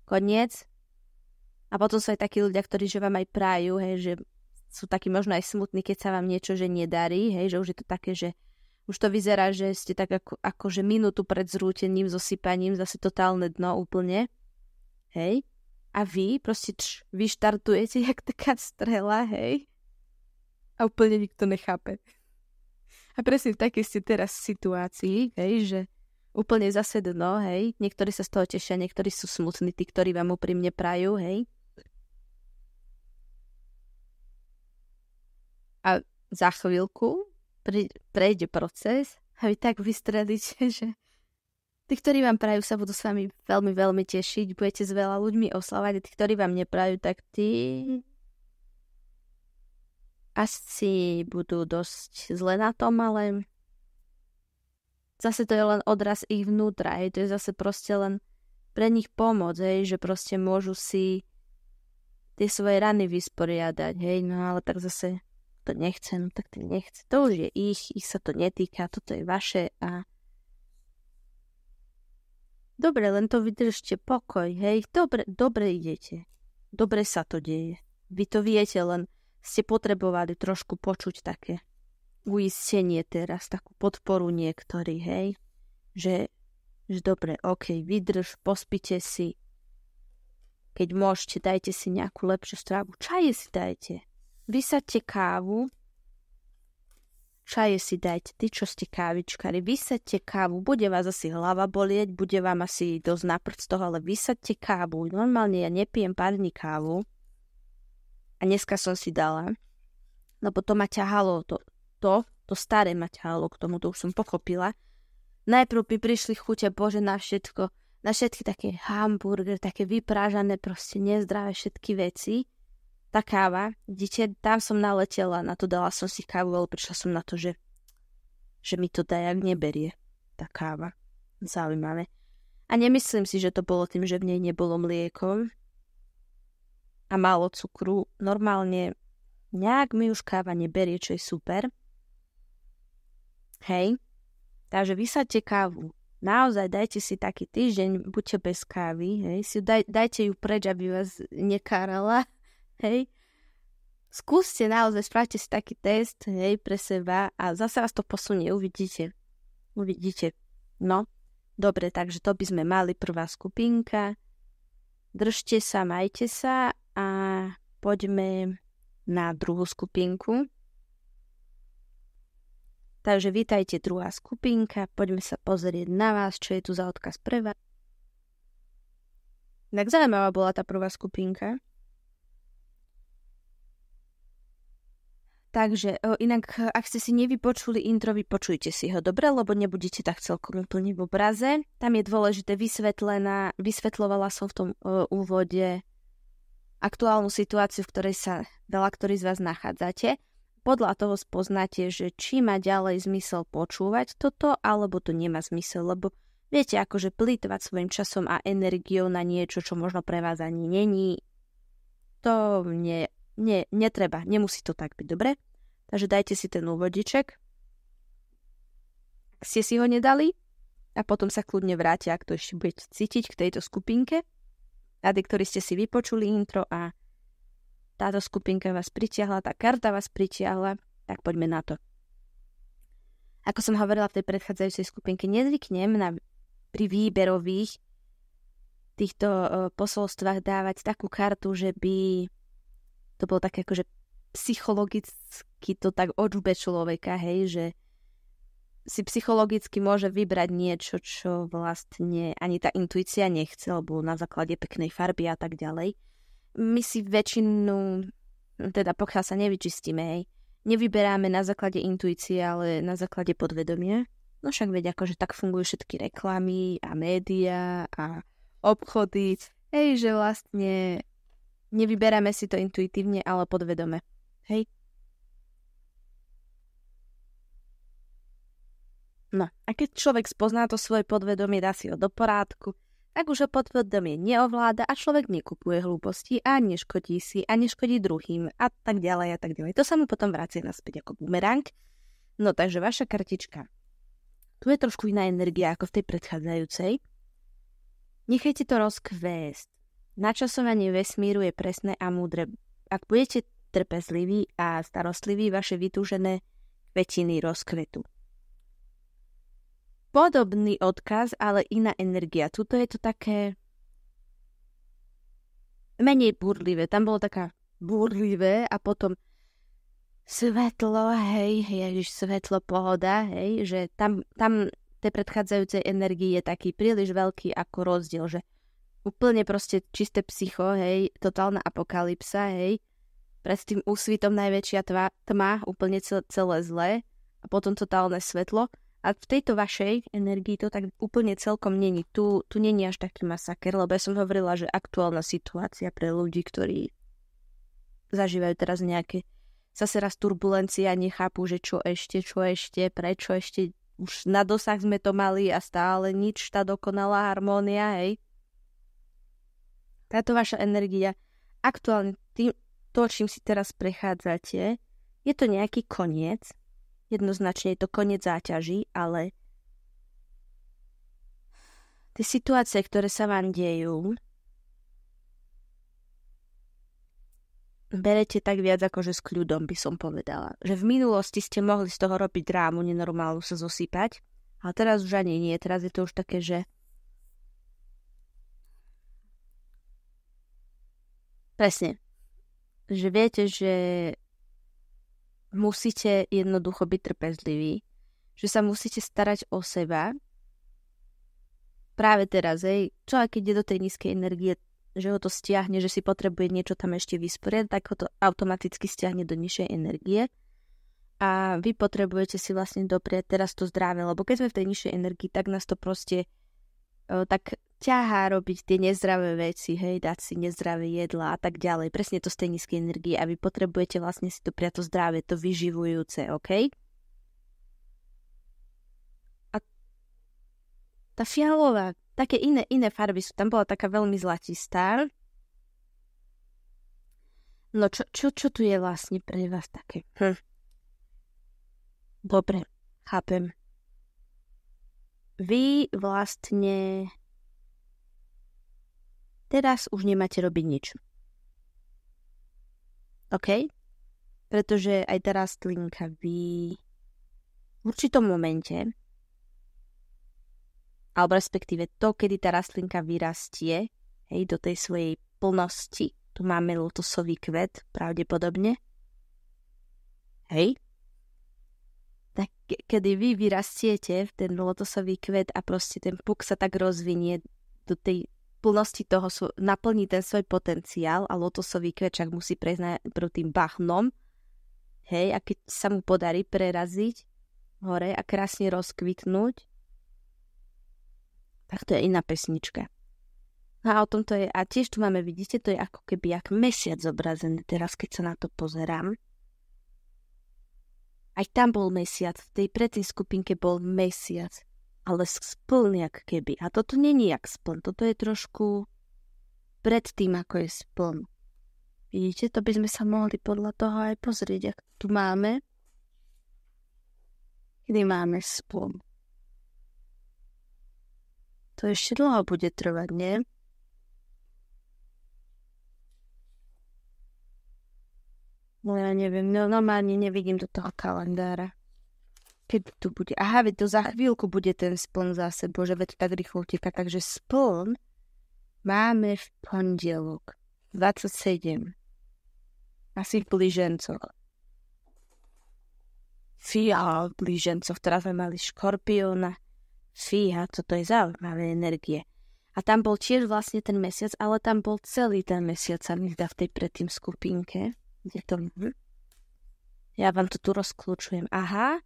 koniec. A potom sú aj takí ľudia, ktorí že vám aj prajú, hej, že sú takí možno aj smutní, keď sa vám niečo že nedarí, hej, že už je to také, že už to vyzerá, že ste tak ako, akože minútu pred zrútením, zosypaním, zase totálne dno úplne. Hej a vy proste tš, vyštartujete jak taká strela, hej? A úplne nikto nechápe. A presne tak ste teraz v situácii, hej, že úplne zase dno, hej. Niektorí sa z toho tešia, niektorí sú smutní, tí, ktorí vám úprimne prajú, hej. A za chvíľku prejde proces a vy tak vystrelíte, že Tí, ktorí vám prajú, sa budú s vami veľmi, veľmi tešiť. Budete s veľa ľuďmi oslavať. tí, ktorí vám neprajú, tak tí asi budú dosť zle na tom, ale zase to je len odraz ich vnútra. Hej. To je zase proste len pre nich pomoc, hej, že proste môžu si tie svoje rany vysporiadať. Hej. No ale tak zase to nechce, no tak to nechce. To už je ich, ich sa to netýka, toto je vaše a Dobre, len to vydržte, pokoj, hej, dobre, dobre idete. Dobre sa to deje. Vy to viete, len ste potrebovali trošku počuť také uistenie teraz, takú podporu niektorí, hej. Že, že dobre, ok, vydrž, pospite si. Keď môžete, dajte si nejakú lepšiu stravu. Čaje si dajte. Vysaďte kávu, čaje si dajte, ty, čo ste kávičkari, vysaďte kávu, bude vás asi hlava bolieť, bude vám asi dosť naprc toho, ale vysaďte kávu. Normálne ja nepijem pár dní kávu a dneska som si dala, lebo to ma ťahalo, to, to, to staré ma ťahalo k tomu, to už som pochopila. Najprv by prišli chute, bože, na všetko, na všetky také hamburger, také vyprážané, proste nezdravé všetky veci tá káva, vidíte, tam som naletela na to, dala som si kávu, ale prišla som na to, že, že mi to dajak neberie, tá káva. Zaujímavé. A nemyslím si, že to bolo tým, že v nej nebolo mlieko a málo cukru. Normálne nejak mi už káva neberie, čo je super. Hej. Takže vysadte kávu. Naozaj dajte si taký týždeň, buďte bez kávy, hej, si daj, dajte ju preč, aby vás nekárala hej, skúste naozaj, spravte si taký test, hej, pre seba a zase vás to posunie, uvidíte. Uvidíte. No, dobre, takže to by sme mali prvá skupinka. Držte sa, majte sa a poďme na druhú skupinku. Takže vítajte druhá skupinka, poďme sa pozrieť na vás, čo je tu za odkaz pre vás. Tak zaujímavá bola tá prvá skupinka. Takže e, inak, e, ak ste si nevypočuli intro, vypočujte si ho dobre, lebo nebudete tak celkom úplne v obraze. Tam je dôležité vysvetlená, vysvetlovala som v tom e, úvode aktuálnu situáciu, v ktorej sa veľa ktorý z vás nachádzate. Podľa toho spoznáte, že či má ďalej zmysel počúvať toto, alebo to nemá zmysel, lebo viete, akože plýtvať svojim časom a energiou na niečo, čo možno pre vás ani není, to nie, nie, netreba, nemusí to tak byť, dobre? Takže dajte si ten úvodiček. Ak ste si ho nedali a potom sa kľudne vráte, ak to ešte budete cítiť k tejto skupinke. Rady, ktorí ste si vypočuli intro a táto skupinka vás pritiahla, tá karta vás pritiahla, tak poďme na to. Ako som hovorila v tej predchádzajúcej skupinke, nezvyknem na, pri výberových týchto eh, posolstvách dávať takú kartu, že by to bolo také akože psychologicky to tak odžube človeka, hej, že si psychologicky môže vybrať niečo, čo vlastne ani tá intuícia nechce, alebo na základe peknej farby a tak ďalej. My si väčšinu, teda pokiaľ sa nevyčistíme, hej, nevyberáme na základe intuície, ale na základe podvedomia. No však veď akože tak fungujú všetky reklamy a média a obchody. Hej, že vlastne nevyberáme si to intuitívne, ale podvedome. Hej. No a keď človek spozná to svoje podvedomie, dá si ho do porádku, tak už ho podvedomie neovláda a človek nekupuje hlúposti a neškodí si a neškodí druhým a tak ďalej a tak ďalej. To sa mu potom vracie naspäť ako bumerang. No takže vaša kartička. Tu je trošku iná energia ako v tej predchádzajúcej. Nechajte to rozkvést. Načasovanie vesmíru je presné a múdre. Ak budete trpezlivý a starostlivý vaše vytúžené kvetiny rozkvetu. Podobný odkaz, ale iná energia. Tuto je to také menej burlivé. Tam bolo taká burlivé a potom svetlo, hej, ježiš, svetlo, pohoda, hej, že tam, tam tej predchádzajúcej energii je taký príliš veľký ako rozdiel, že úplne proste čisté psycho, hej, totálna apokalypsa, hej, pred tým úsvitom najväčšia tma, tma úplne celé zlé a potom totálne svetlo. A v tejto vašej energii to tak úplne celkom není. Tu, tu není až taký masaker, lebo ja som hovorila, že aktuálna situácia pre ľudí, ktorí zažívajú teraz nejaké zase raz turbulencie a nechápu, že čo ešte, čo ešte, prečo ešte. Už na dosah sme to mali a stále nič, tá dokonalá harmónia, hej. Táto vaša energia aktuálne tým, to, čím si teraz prechádzate, je to nejaký koniec. Jednoznačne je to koniec záťaží, ale tie situácie, ktoré sa vám dejú, berete tak viac ako že s kľudom, by som povedala. Že v minulosti ste mohli z toho robiť drámu, nenormálnu sa zosypať, ale teraz už ani nie. Teraz je to už také, že Presne že viete, že musíte jednoducho byť trpezliví, že sa musíte starať o seba práve teraz, hej, čo aj keď je do tej nízkej energie, že ho to stiahne, že si potrebuje niečo tam ešte vysporiadať, tak ho to automaticky stiahne do nižšej energie a vy potrebujete si vlastne doprieť teraz to zdravie, lebo keď sme v tej nižšej energii, tak nás to proste e, tak ťahá robiť tie nezdravé veci, hej, dať si nezdravé jedla a tak ďalej. Presne to z tej nízkej energie a vy potrebujete vlastne si to to zdravé, to vyživujúce, OK? A tá fialová, také iné, iné farby sú. Tam bola taká veľmi zlatistá. No čo, čo, čo tu je vlastne pre vás také? Hm. Dobre, chápem. Vy vlastne Teraz už nemáte robiť nič. OK? Pretože aj tá rastlinka vy v určitom momente alebo respektíve to, kedy tá rastlinka vyrastie hej, do tej svojej plnosti. Tu máme lotosový kvet, pravdepodobne. Hej? Tak kedy vy vyrastiete v ten lotosový kvet a proste ten puk sa tak rozvinie do tej plnosti toho naplní ten svoj potenciál a lotosový kvečak musí prejsť tým bachnom, hej, a keď sa mu podarí preraziť hore a krásne rozkvitnúť, tak to je iná pesnička. No a o tomto je, a tiež tu máme, vidíte, to je ako keby jak mesiac zobrazený teraz, keď sa na to pozerám. Aj tam bol mesiac, v tej predtým skupinke bol mesiac ale spln jak keby. A toto není jak spln, toto je trošku pred tým, ako je spln. Vidíte, to by sme sa mohli podľa toho aj pozrieť, ak tu máme, kedy máme spln. To ešte dlho bude trvať, nie? No ja neviem, no, no normálne nevidím do toho kalendára keď tu bude. Aha, veď to za chvíľku bude ten spln zase. Bože, veď to tak rýchlo uteká. Takže spln máme v pondelok 27. Asi v blížencoch. Fíha, blížencov. Teraz sme mali škorpióna. Fíha, toto je zaujímavé energie. A tam bol tiež vlastne ten mesiac, ale tam bol celý ten mesiac sa mi zdá v tej predtým skupinke. Kde to... Mhm. Ja vám to tu rozklúčujem. Aha,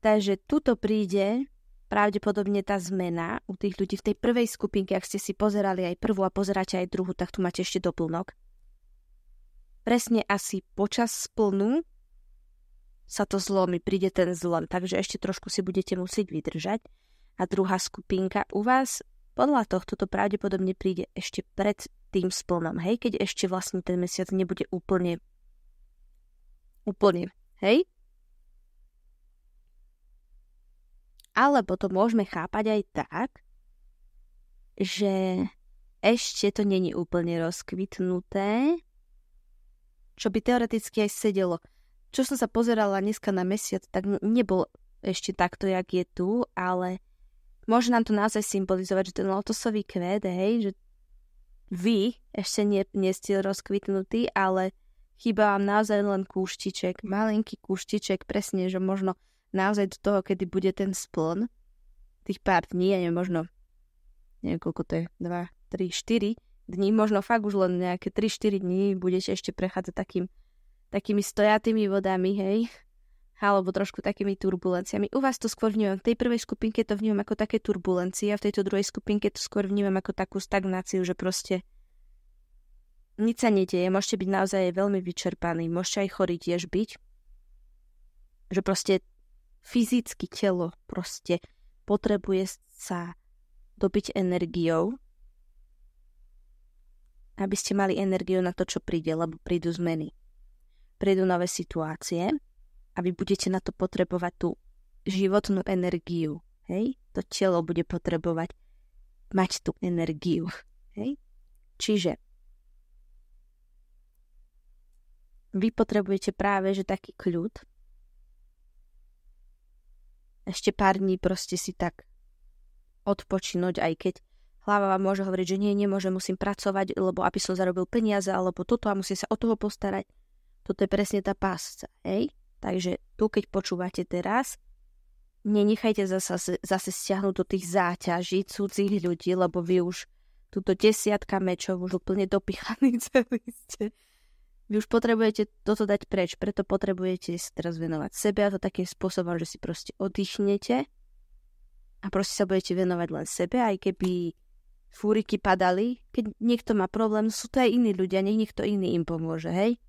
Takže tuto príde pravdepodobne tá zmena u tých ľudí v tej prvej skupinke, ak ste si pozerali aj prvú a pozeráte aj druhú, tak tu máte ešte doplnok. Presne asi počas splnu sa to zlomí, príde ten zlom, takže ešte trošku si budete musieť vydržať. A druhá skupinka u vás podľa tohto to pravdepodobne príde ešte pred tým splnom, hej, keď ešte vlastne ten mesiac nebude úplne úplne, hej? Alebo to môžeme chápať aj tak, že ešte to není úplne rozkvitnuté, čo by teoreticky aj sedelo. Čo som sa pozerala dneska na mesiac, tak nebol ešte takto, jak je tu, ale môže nám to naozaj symbolizovať, že ten lotosový kvet, hej, že vy ešte nie, nie ste rozkvitnutí, ale chýba vám naozaj len kúštiček, malinký kúštiček, presne, že možno naozaj do toho, kedy bude ten spln, tých pár dní, ja neviem, možno, neviem, koľko to je, 2, 3, 4 dní, možno fakt už len nejaké 3-4 dní budete ešte prechádzať takým, takými stojatými vodami, hej, alebo trošku takými turbulenciami. U vás to skôr vnímam, v tej prvej skupinke to vnímam ako také turbulencie a v tejto druhej skupinke to skôr vnímam ako takú stagnáciu, že proste nič sa nedieje, môžete byť naozaj veľmi vyčerpaní, môžete aj chorí tiež byť, že proste fyzicky telo proste potrebuje sa dobiť energiou, aby ste mali energiu na to, čo príde, lebo prídu zmeny. Prídu nové situácie a vy budete na to potrebovať tú životnú energiu. Hej? To telo bude potrebovať mať tú energiu. Hej? Čiže vy potrebujete práve že taký kľud, ešte pár dní proste si tak odpočinúť, aj keď hlava vám môže hovoriť, že nie, nemôže, musím pracovať, lebo aby som zarobil peniaze, alebo toto a musím sa o toho postarať. Toto je presne tá pásca, hej? Takže tu, keď počúvate teraz, nenechajte zase, zase stiahnuť do tých záťaží cudzích ľudí, lebo vy už túto desiatka mečov už úplne dopichaný celý ste. Vy už potrebujete toto dať preč, preto potrebujete si teraz venovať sebe a to takým spôsobom, že si proste oddychnete a proste sa budete venovať len sebe, aj keby fúriky padali. Keď niekto má problém, sú to aj iní ľudia, nech niekto iný im pomôže, hej?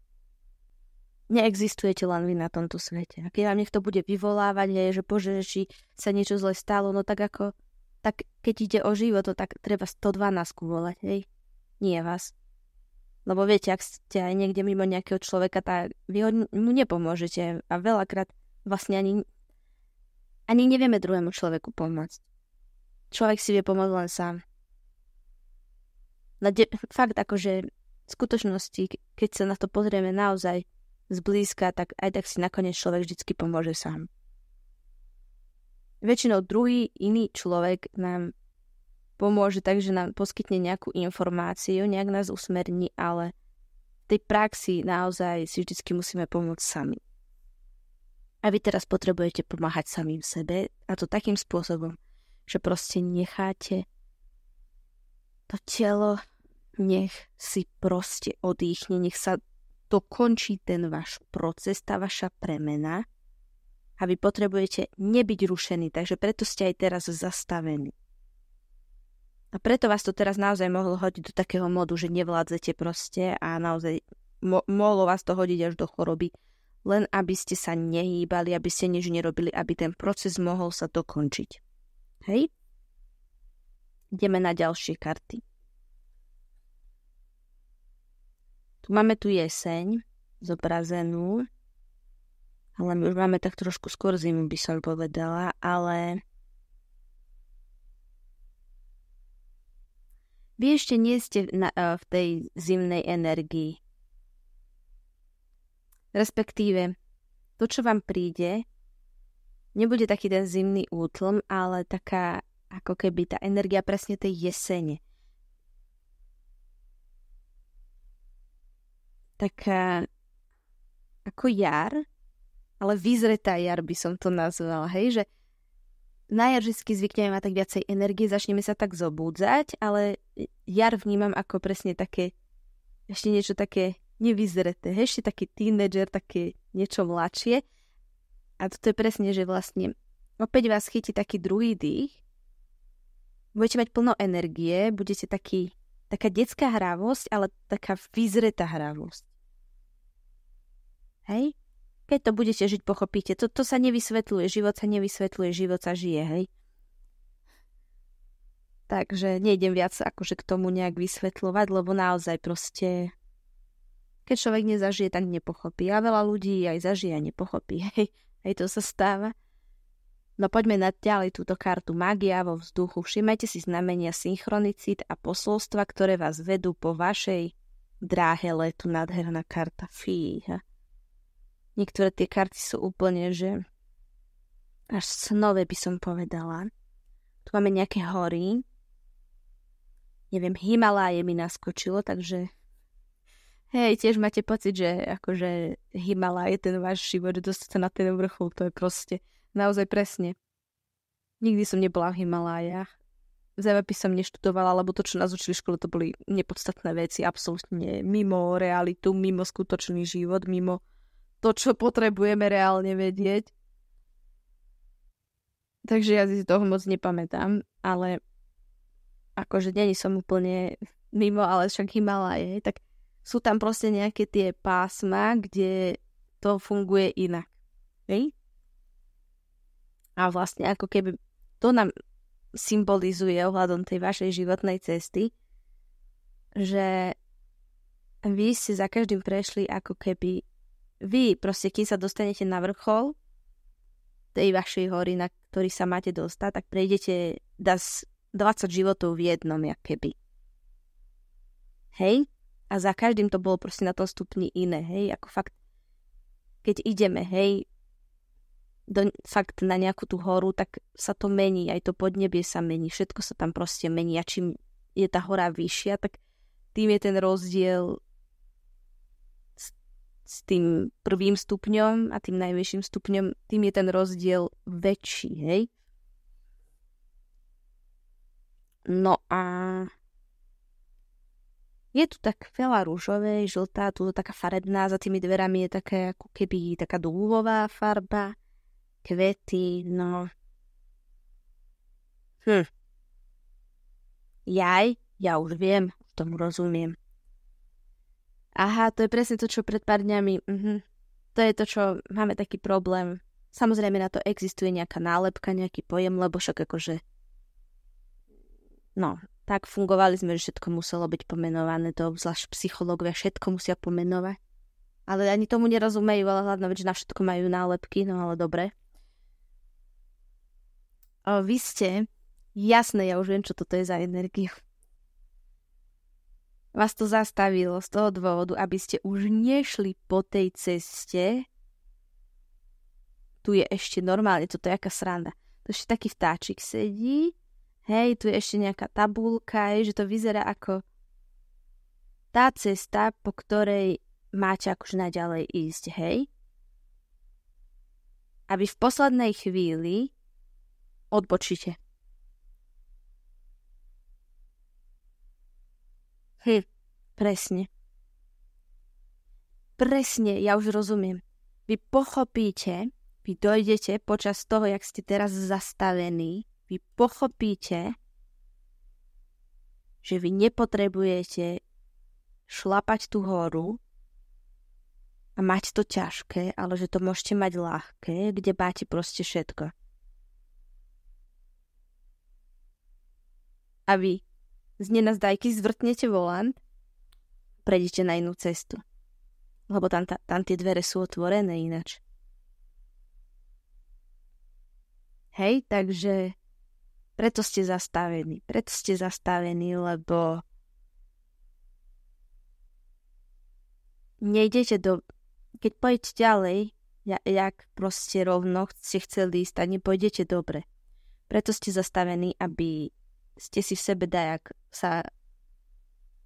Neexistujete len vy na tomto svete. A keď vám niekto bude vyvolávať, hej, že bože, či sa niečo zle stalo, no tak ako, tak keď ide o život, to tak treba 112 volať, hej? Nie vás. Lebo viete, ak ste aj niekde mimo nejakého človeka, tak vy ho mu nepomôžete a veľakrát vlastne ani, ani nevieme druhému človeku pomôcť. Človek si vie pomôcť len sám. Na de- fakt akože v skutočnosti, keď sa na to pozrieme naozaj zblízka, tak aj tak si nakoniec človek vždy pomôže sám. Väčšinou druhý iný človek nám pomôže tak, že nám poskytne nejakú informáciu, nejak nás usmerní, ale v tej praxi naozaj si vždycky musíme pomôcť sami. A vy teraz potrebujete pomáhať samým sebe a to takým spôsobom, že proste necháte to telo, nech si proste odýchne, nech sa dokončí ten váš proces, tá vaša premena a vy potrebujete nebyť rušený, takže preto ste aj teraz zastavení. A preto vás to teraz naozaj mohlo hodiť do takého modu, že nevládzete proste a naozaj mo- mohlo vás to hodiť až do choroby. Len aby ste sa nehýbali, aby ste nič nerobili, aby ten proces mohol sa dokončiť. Hej? Ideme na ďalšie karty. Tu máme tu jeseň zobrazenú, ale my už máme tak trošku skôr zimu, by som povedala, ale Vy ešte nie ste na, e, v tej zimnej energii. Respektíve, to, čo vám príde, nebude taký ten zimný útlm, ale taká ako keby tá energia presne tej jesene. Taká ako jar, ale vyzretá jar by som to nazvala, hej, že na jar vždy zvykneme mať tak viacej energie, začneme sa tak zobúdzať, ale jar vnímam ako presne také, ešte niečo také nevyzreté, ešte taký tínedžer, také niečo mladšie. A toto je presne, že vlastne opäť vás chytí taký druhý dých, budete mať plno energie, budete taký, taká detská hravosť, ale taká vyzretá hravosť. Hej? Keď to budete žiť, pochopíte. To, to sa nevysvetľuje. Život sa nevysvetľuje, život sa žije, hej. Takže nejdem viac akože k tomu nejak vysvetľovať, lebo naozaj proste keď človek nezažije, tak nepochopí. A veľa ľudí aj zažije a nepochopí. Hej, aj to sa stáva. No poďme na ďalej túto kartu magia vo vzduchu. Všimajte si znamenia synchronicit a posolstva, ktoré vás vedú po vašej dráhe letu. Nádherná karta. Fíha niektoré tie karty sú úplne, že až snové by som povedala. Tu máme nejaké hory. Neviem, Himaláje mi naskočilo, takže hej, tiež máte pocit, že akože Himalá je ten váš život, dostať sa na ten vrchol, to je proste naozaj presne. Nikdy som nebola v Himalájach. by som neštudovala, lebo to, čo nás učili v škole, to boli nepodstatné veci, absolútne mimo realitu, mimo skutočný život, mimo to, čo potrebujeme reálne vedieť. Takže ja si toho moc nepamätám, ale akože není som úplne mimo, ale však Himalaje, tak sú tam proste nejaké tie pásma, kde to funguje inak. Hej? A vlastne ako keby to nám symbolizuje ohľadom tej vašej životnej cesty, že vy ste za každým prešli ako keby vy proste, keď sa dostanete na vrchol tej vašej hory, na ktorý sa máte dostať, tak prejdete das 20 životov v jednom, jak keby. Hej? A za každým to bolo proste na tom stupni iné, hej? Ako fakt, keď ideme, hej, do, fakt na nejakú tú horu, tak sa to mení, aj to podnebie sa mení, všetko sa tam proste mení a čím je tá hora vyššia, tak tým je ten rozdiel s tým prvým stupňom a tým najvyšším stupňom, tým je ten rozdiel väčší, hej? No a je tu tak veľa rúžovej, žltá, tu je taká farebná, za tými dverami je taká ako keby taká dúhová farba, kvety, no. Hm. Jaj, ja už viem, tomu rozumiem. Aha, to je presne to, čo pred pár dňami. mm-hmm. To je to, čo máme taký problém. Samozrejme na to existuje nejaká nálepka, nejaký pojem, lebo však akože... No, tak fungovali sme, že všetko muselo byť pomenované, to obzvlášť psychológovia všetko musia pomenovať. Ale ani tomu nerozumejú, ale hlavne, že na všetko majú nálepky, no ale dobre. O, vy ste... Jasné, ja už viem, čo toto je za energiu vás to zastavilo z toho dôvodu, aby ste už nešli po tej ceste, tu je ešte normálne, toto je aká sranda. Tu ešte taký vtáčik sedí, hej, tu je ešte nejaká tabulka, hej, že to vyzerá ako tá cesta, po ktorej máte akože naďalej ísť, hej? Aby v poslednej chvíli odbočíte. Hm, presne. Presne, ja už rozumiem. Vy pochopíte, vy dojdete počas toho, jak ste teraz zastavení, vy pochopíte, že vy nepotrebujete šlapať tú horu a mať to ťažké, ale že to môžete mať ľahké, kde máte proste všetko. A vy z nenazdajky zvrtnete volant, prejdete na inú cestu. Lebo tam, ta, tam tie dvere sú otvorené inač. Hej, takže preto ste zastavení. Preto ste zastavení, lebo nejdete do... Keď pôjdete ďalej, ja, jak proste rovno ste chceli ísť, tak nepôjdete dobre. Preto ste zastavení, aby ste si v sebe dajak sa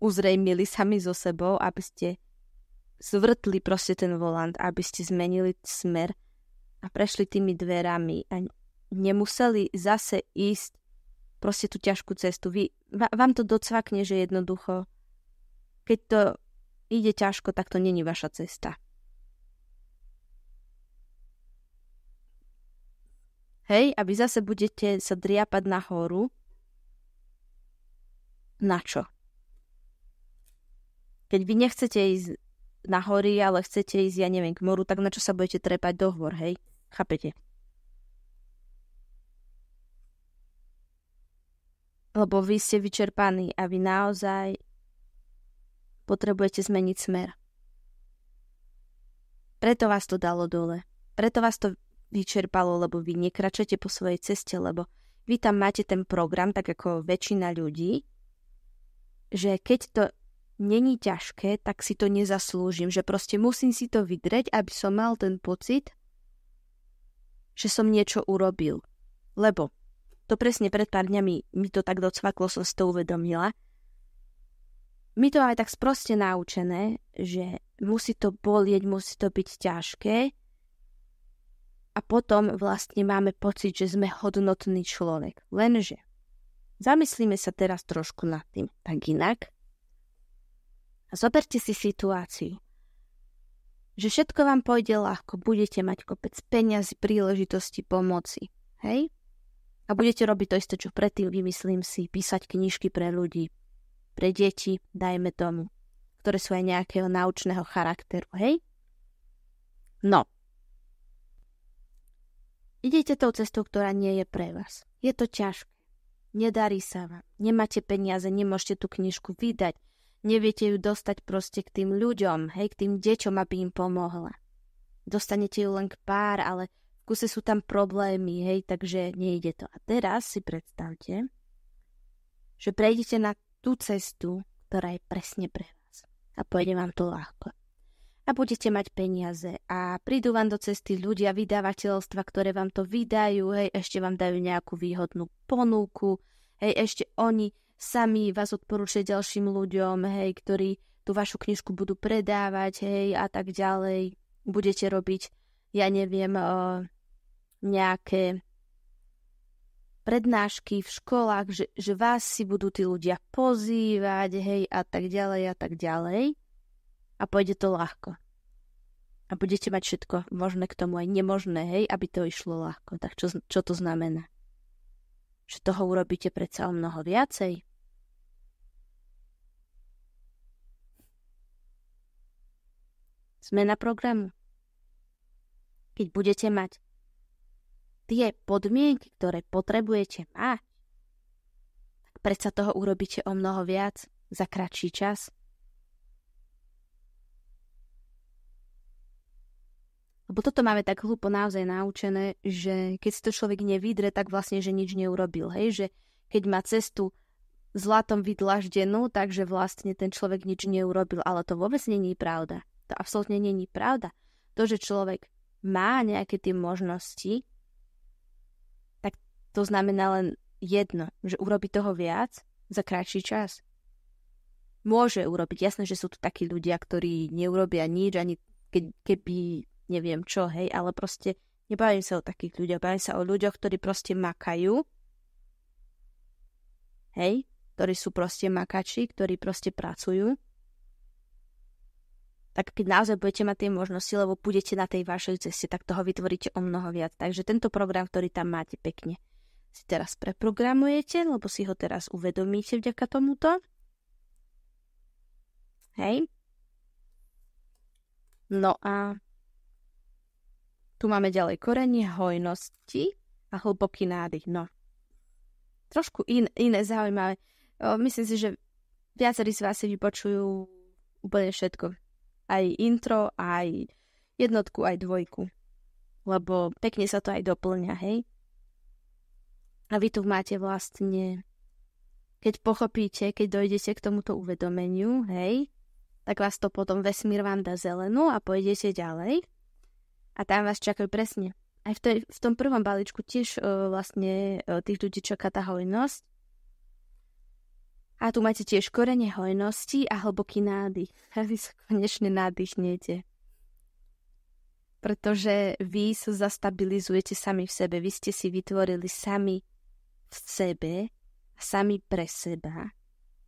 uzrejmili sami so sebou, aby ste zvrtli proste ten volant, aby ste zmenili smer a prešli tými dverami a nemuseli zase ísť proste tú ťažkú cestu. Vy, vám to docvakne, že jednoducho, keď to ide ťažko, tak to není vaša cesta. Hej, a vy zase budete sa driapať nahoru na čo? Keď vy nechcete ísť na hory, ale chcete ísť, ja neviem, k moru, tak na čo sa budete trepať do hôr, hej? Chápete? Lebo vy ste vyčerpaní a vy naozaj potrebujete zmeniť smer. Preto vás to dalo dole. Preto vás to vyčerpalo, lebo vy nekračete po svojej ceste, lebo vy tam máte ten program, tak ako väčšina ľudí, že keď to není ťažké, tak si to nezaslúžim. Že proste musím si to vydreť, aby som mal ten pocit, že som niečo urobil. Lebo to presne pred pár dňami mi to tak docvaklo, som si to uvedomila. My to aj tak sproste naučené, že musí to bolieť, musí to byť ťažké a potom vlastne máme pocit, že sme hodnotný človek. Lenže Zamyslíme sa teraz trošku nad tým tak inak. A zoberte si situáciu, že všetko vám pôjde ľahko, budete mať kopec peňazí, príležitosti, pomoci. Hej? A budete robiť to isté, čo predtým, vymyslím si, písať knižky pre ľudí, pre deti, dajme tomu, ktoré sú aj nejakého naučného charakteru, hej? No. Idete tou cestou, ktorá nie je pre vás. Je to ťažké nedarí sa vám, nemáte peniaze, nemôžete tú knižku vydať, neviete ju dostať proste k tým ľuďom, hej, k tým deťom, aby im pomohla. Dostanete ju len k pár, ale v kuse sú tam problémy, hej, takže nejde to. A teraz si predstavte, že prejdete na tú cestu, ktorá je presne pre vás. A pôjde vám to ľahko a budete mať peniaze a prídu vám do cesty ľudia, vydavateľstva, ktoré vám to vydajú, hej, ešte vám dajú nejakú výhodnú ponuku, hej, ešte oni sami vás odporúčia ďalším ľuďom, hej, ktorí tú vašu knižku budú predávať, hej, a tak ďalej. Budete robiť, ja neviem, o, nejaké prednášky v školách, že, že vás si budú tí ľudia pozývať, hej, a tak ďalej, a tak ďalej a pôjde to ľahko. A budete mať všetko možné k tomu aj nemožné, hej, aby to išlo ľahko. Tak čo, čo to znamená? Že toho urobíte predsa o mnoho viacej? Sme na programu. Keď budete mať tie podmienky, ktoré potrebujete mať, tak predsa toho urobíte o mnoho viac za kratší čas. Lebo toto máme tak hlúpo naozaj naučené, že keď si to človek nevydre, tak vlastne, že nič neurobil. Hej, že keď má cestu zlatom vydlaždenú, takže vlastne ten človek nič neurobil. Ale to vôbec není pravda. To absolútne není pravda. To, že človek má nejaké tie možnosti, tak to znamená len jedno, že urobi toho viac za kratší čas. Môže urobiť. Jasné, že sú tu takí ľudia, ktorí neurobia nič, ani keby neviem čo, hej, ale proste nebavím sa o takých ľuďoch, bavím sa o ľuďoch, ktorí proste makajú, hej, ktorí sú proste makači, ktorí proste pracujú, tak keď naozaj budete mať tie možnosti, lebo budete na tej vašej ceste, tak toho vytvoríte o mnoho viac. Takže tento program, ktorý tam máte pekne, si teraz preprogramujete, lebo si ho teraz uvedomíte vďaka tomuto. Hej. No a tu máme ďalej korenie hojnosti a hlboký nádych. No, trošku in, iné zaujímavé. Myslím si, že viacerí z vás si vypočujú úplne všetko. Aj intro, aj jednotku, aj dvojku. Lebo pekne sa to aj doplňa, hej? A vy tu máte vlastne keď pochopíte, keď dojdete k tomuto uvedomeniu, hej, tak vás to potom vesmír vám dá zelenú a pôjdete ďalej. A tam vás čakajú presne. Aj v, tej, v tom prvom balíčku tiež uh, vlastne uh, tých ľudí čaká tá hojnosť. A tu máte tiež korene hojnosti a hlboký nádych. A vy sa konečne nádychnete. Pretože vy sa zastabilizujete sami v sebe. Vy ste si vytvorili sami v sebe, sami pre seba.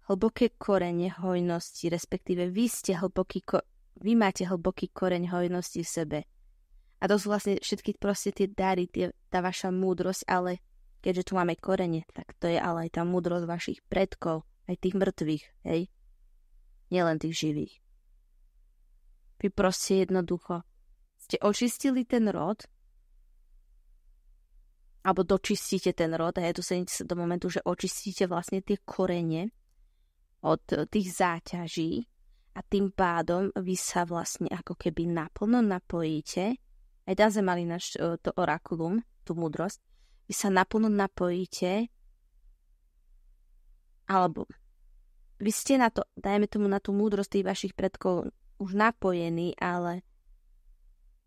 Hlboké korene hojnosti, respektíve vy ste hlboký ko- vy máte hlboký koreň hojnosti v sebe a to sú vlastne všetky proste tie dary, tie, tá vaša múdrosť, ale keďže tu máme korene, tak to je ale aj tá múdrosť vašich predkov, aj tých mŕtvych, hej? Nielen tých živých. Vy proste jednoducho ste očistili ten rod, alebo dočistíte ten rod, a je tu sedíte sa do momentu, že očistíte vlastne tie korene od tých záťaží a tým pádom vy sa vlastne ako keby naplno napojíte aj Daze mali naš, e, to orakulum, tú múdrosť, vy sa naplno napojíte, alebo vy ste na to, dajme tomu na tú múdrosť tých vašich predkov už napojení, ale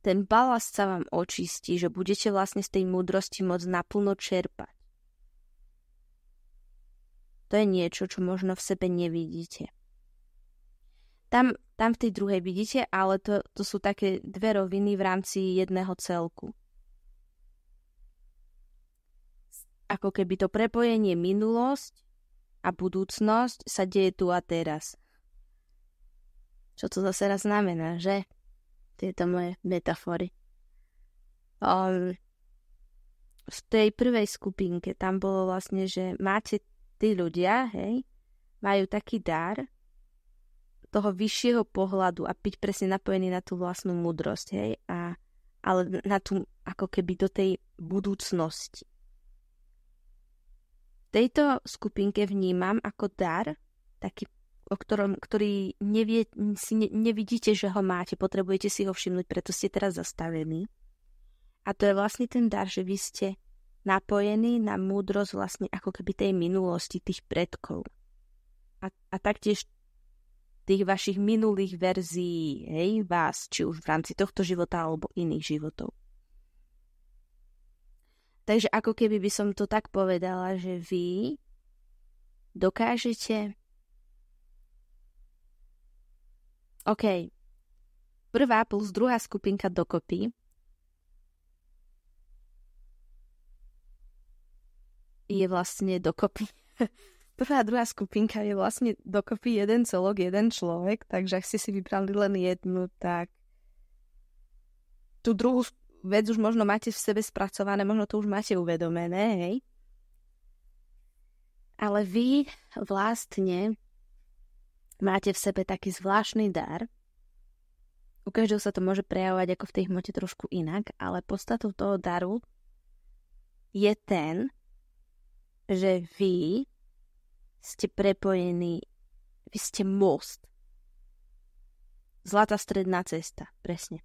ten balast sa vám očistí, že budete vlastne z tej múdrosti môcť naplno čerpať. To je niečo, čo možno v sebe nevidíte. Tam, tam v tej druhej vidíte, ale to, to sú také dve roviny v rámci jedného celku. Ako keby to prepojenie minulosť a budúcnosť sa deje tu a teraz. Čo to zase raz znamená, že? Tieto moje metafory. Um, v tej prvej skupinke tam bolo vlastne, že máte tí ľudia, hej, majú taký dar, toho vyššieho pohľadu a byť presne napojený na tú vlastnú múdrosť, hej, a, ale na tú, ako keby do tej budúcnosti. V tejto skupinke vnímam ako dar, taký, o ktorom, ktorý nevie, si ne, nevidíte, že ho máte, potrebujete si ho všimnúť, preto ste teraz zastavení. A to je vlastne ten dar, že vy ste napojení na múdrosť vlastne ako keby tej minulosti, tých predkov. A, a taktiež tých vašich minulých verzií, hej, vás, či už v rámci tohto života alebo iných životov. Takže ako keby by som to tak povedala, že vy dokážete... OK. Prvá plus druhá skupinka dokopy je vlastne dokopy. prvá a druhá skupinka je vlastne dokopy jeden celok, jeden človek, takže ak ste si vybrali len jednu, tak tú druhú vec už možno máte v sebe spracované, možno to už máte uvedomené, hej. Ale vy vlastne máte v sebe taký zvláštny dar. U každého sa to môže prejavovať ako v tej hmote trošku inak, ale podstatou toho daru je ten, že vy ste prepojení, vy ste most. Zlatá stredná cesta, presne.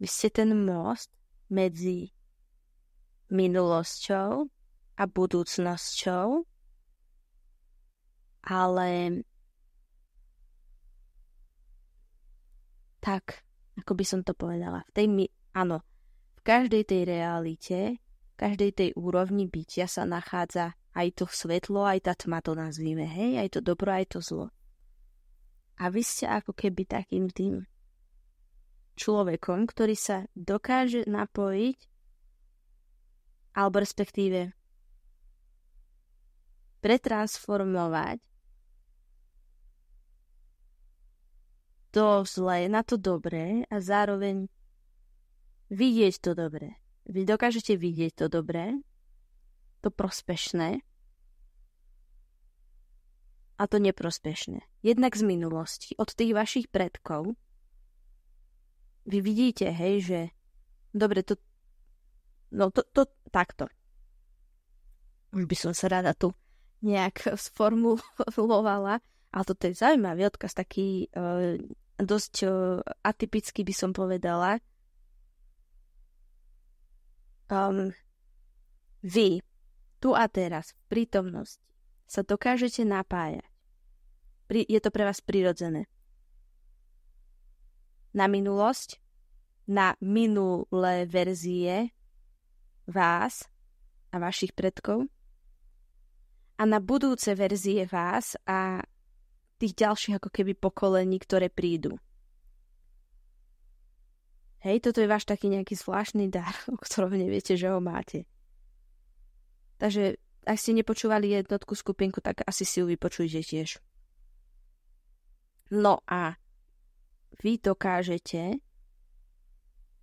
Vy ste ten most medzi minulosťou a budúcnosťou, ale tak, ako by som to povedala, v tej mi... áno, v každej tej realite, v každej tej úrovni bytia sa nachádza aj to svetlo, aj tá tma to nazvime, hej? Aj to dobro, aj to zlo. A vy ste ako keby takým tým človekom, ktorý sa dokáže napojiť alebo respektíve pretransformovať to zlé na to dobré a zároveň vidieť to dobré. Vy dokážete vidieť to dobré, to prospešné a to neprospešne. Jednak z minulosti, od tých vašich predkov. Vy vidíte, hej, že... Dobre, to... No to, to takto. Už by som sa rada tu nejak sformulovala, ale toto je zaujímavý odkaz, taký e, dosť e, atypický by som povedala. Um, vy, tu a teraz, v prítomnosti, sa dokážete napájať pri, je to pre vás prirodzené. Na minulosť, na minulé verzie vás a vašich predkov a na budúce verzie vás a tých ďalších ako keby pokolení, ktoré prídu. Hej, toto je váš taký nejaký zvláštny dar, o ktorom neviete, že ho máte. Takže ak ste nepočúvali jednotku skupinku, tak asi si ju vypočujte tiež. No a vy dokážete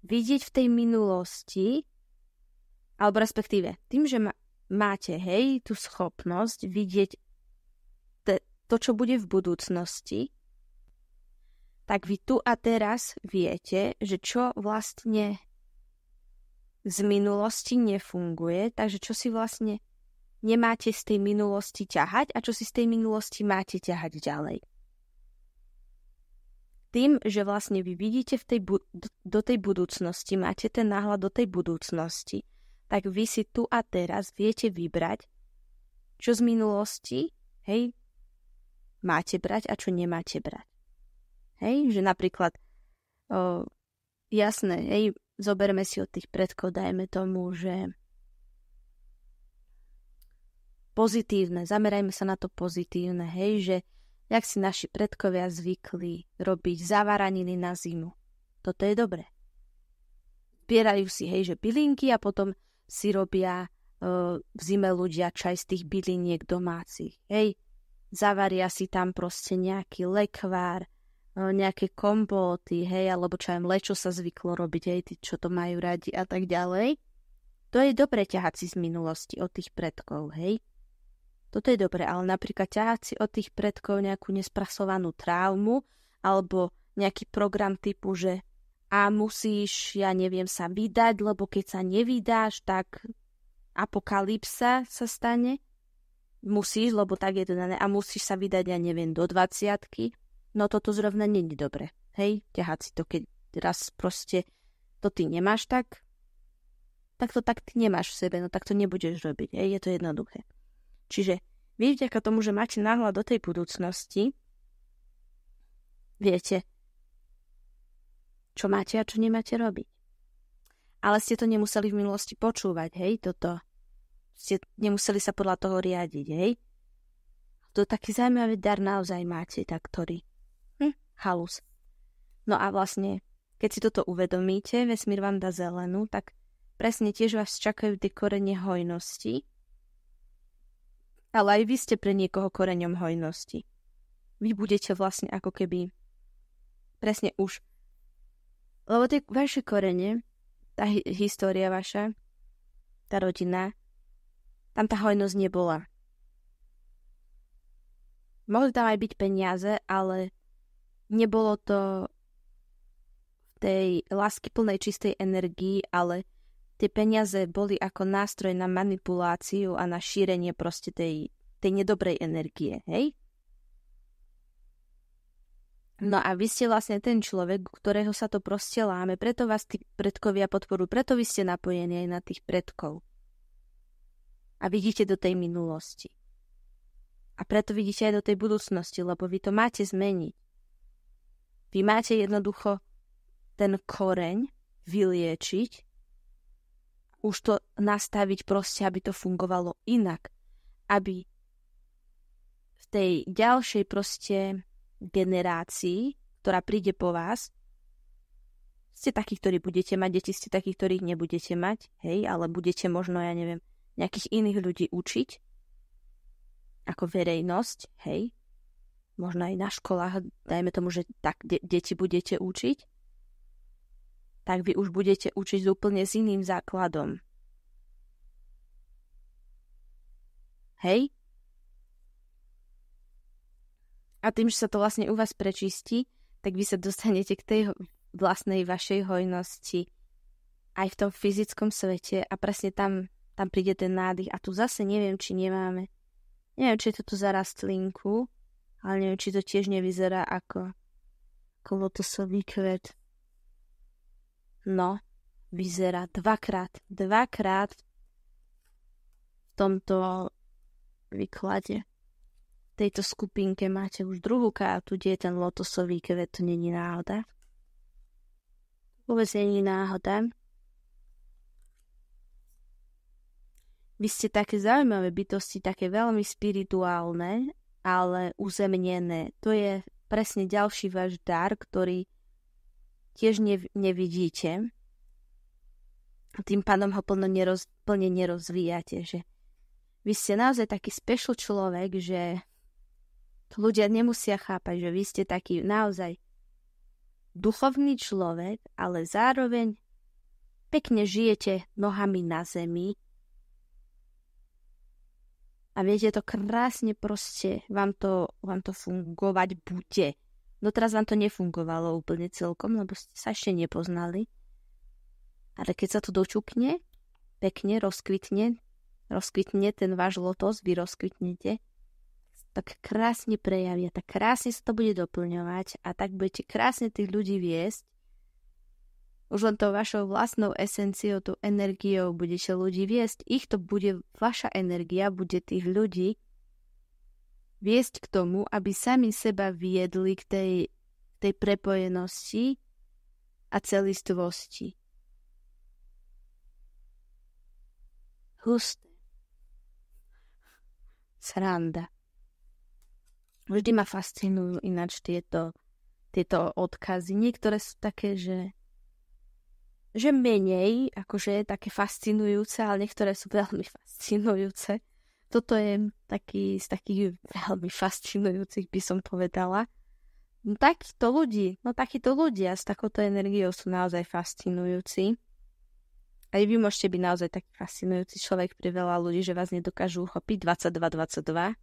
vidieť v tej minulosti, alebo respektíve tým, že máte, hej, tú schopnosť vidieť te, to, čo bude v budúcnosti, tak vy tu a teraz viete, že čo vlastne z minulosti nefunguje, takže čo si vlastne nemáte z tej minulosti ťahať a čo si z tej minulosti máte ťahať ďalej tým, že vlastne vy vidíte v tej bu- do tej budúcnosti, máte ten náhľad do tej budúcnosti, tak vy si tu a teraz viete vybrať, čo z minulosti, hej, máte brať a čo nemáte brať. Hej, že napríklad, o, jasné, hej, zoberme si od tých predkov, dajme tomu, že pozitívne, zamerajme sa na to pozitívne, hej, že jak si naši predkovia zvykli robiť zavaraniny na zimu. Toto je dobre. Zbierajú si, hej, že bylinky a potom si robia e, v zime ľudia čaj z tých byliniek domácich. Hej, zavaria si tam proste nejaký lekvár, e, nejaké kompóty, hej, alebo čo aj mlečo sa zvyklo robiť, hej, tí, čo to majú radi a tak ďalej. To je dobre ťahať si z minulosti od tých predkov, hej. Toto je dobré, ale napríklad ťahať si od tých predkov nejakú nesprasovanú traumu alebo nejaký program typu, že a musíš, ja neviem, sa vydať, lebo keď sa nevydáš, tak apokalypsa sa stane. Musíš, lebo tak je to dané, a musíš sa vydať, ja neviem, do 20 No toto zrovna není dobre. Hej, ťahať si to, keď raz proste to ty nemáš tak, tak to tak ty nemáš v sebe, no tak to nebudeš robiť. Hej, je to jednoduché. Čiže vy vďaka tomu, že máte náhľad do tej budúcnosti, viete, čo máte a čo nemáte robiť. Ale ste to nemuseli v minulosti počúvať, hej, toto. Ste nemuseli sa podľa toho riadiť, hej. To taký zaujímavý dar naozaj máte, tak ktorý. Hm, halus. No a vlastne, keď si toto uvedomíte, vesmír vám dá zelenú, tak presne tiež vás čakajú tie korene hojnosti, ale aj vy ste pre niekoho koreňom hojnosti. Vy budete vlastne ako keby presne už. Lebo tie vaše korene, tá hi- história vaša, tá rodina, tam tá hojnosť nebola. Mohli tam aj byť peniaze, ale nebolo to v tej lásky plnej čistej energii, ale tie peniaze boli ako nástroj na manipuláciu a na šírenie proste tej, tej nedobrej energie, hej? No a vy ste vlastne ten človek, ktorého sa to proste láme, preto vás tí predkovia podporu, preto vy ste napojení aj na tých predkov. A vidíte do tej minulosti. A preto vidíte aj do tej budúcnosti, lebo vy to máte zmeniť. Vy máte jednoducho ten koreň vyliečiť už to nastaviť proste, aby to fungovalo inak. Aby v tej ďalšej proste generácii, ktorá príde po vás, ste takí, ktorí budete mať deti, ste takí, ktorých nebudete mať, hej, ale budete možno, ja neviem, nejakých iných ľudí učiť, ako verejnosť, hej, možno aj na školách, dajme tomu, že tak de- deti budete učiť, tak vy už budete učiť s úplne s iným základom. Hej? A tým, že sa to vlastne u vás prečistí, tak vy sa dostanete k tej vlastnej vašej hojnosti aj v tom fyzickom svete a presne tam, tam príde ten nádych. A tu zase neviem, či nemáme. Neviem, či je to tu za rastlinku, ale neviem, či to tiež nevyzerá ako, ako lotosový kvet. No, vyzerá dvakrát, dvakrát v tomto výklade. V tejto skupinke máte už druhú kartu, kde je ten lotosový kvet, to není náhoda. Vôbec není náhoda. Vy ste také zaujímavé bytosti, také veľmi spirituálne, ale uzemnené. To je presne ďalší váš dar, ktorý tiež ne, nevidíte. Tým pádom ho plno neroz, plne nerozvíjate, že vy ste naozaj taký special človek, že to ľudia nemusia chápať, že vy ste taký naozaj duchovný človek, ale zároveň pekne žijete nohami na zemi. A viete, to krásne proste vám to, vám to fungovať bude. Doteraz vám to nefungovalo úplne celkom, lebo ste sa ešte nepoznali. Ale keď sa to dočupne, pekne rozkvitne, rozkvitne ten váš lotos, vy rozkvitnete, tak krásne prejavia, tak krásne sa to bude doplňovať a tak budete krásne tých ľudí viesť. Už len tou vašou vlastnou esenciou, tou energiou budete ľudí viesť. Ich to bude, vaša energia bude tých ľudí viesť k tomu, aby sami seba viedli k tej, tej prepojenosti a celistvosti. Husté. Sranda. Vždy ma fascinujú ináč tieto, tieto odkazy. Niektoré sú také, že že menej, akože je také fascinujúce, ale niektoré sú veľmi fascinujúce toto je taký z takých veľmi fascinujúcich, by som povedala. No takýchto ľudí, no takíto ľudia s takouto energiou sú naozaj fascinujúci. Aj vy môžete byť naozaj taký fascinujúci človek pre veľa ľudí, že vás nedokážu uchopiť 22-22.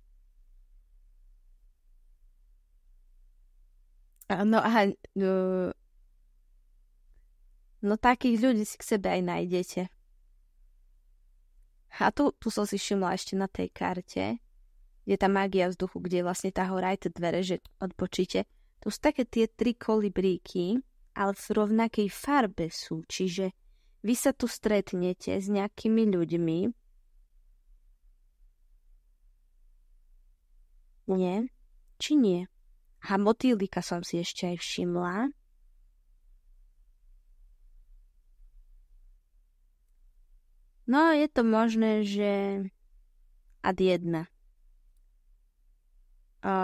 No a no, no takých ľudí si k sebe aj nájdete. A tu, tu som si všimla ešte na tej karte, kde tá magia vzduchu, kde je vlastne tá hora aj tie dvere, že odpočíte. To sú také tie tri kolibríky, ale v rovnakej farbe sú, čiže vy sa tu stretnete s nejakými ľuďmi. Nie? Či nie? A motýlika som si ešte aj všimla. No, je to možné, že ad jedna.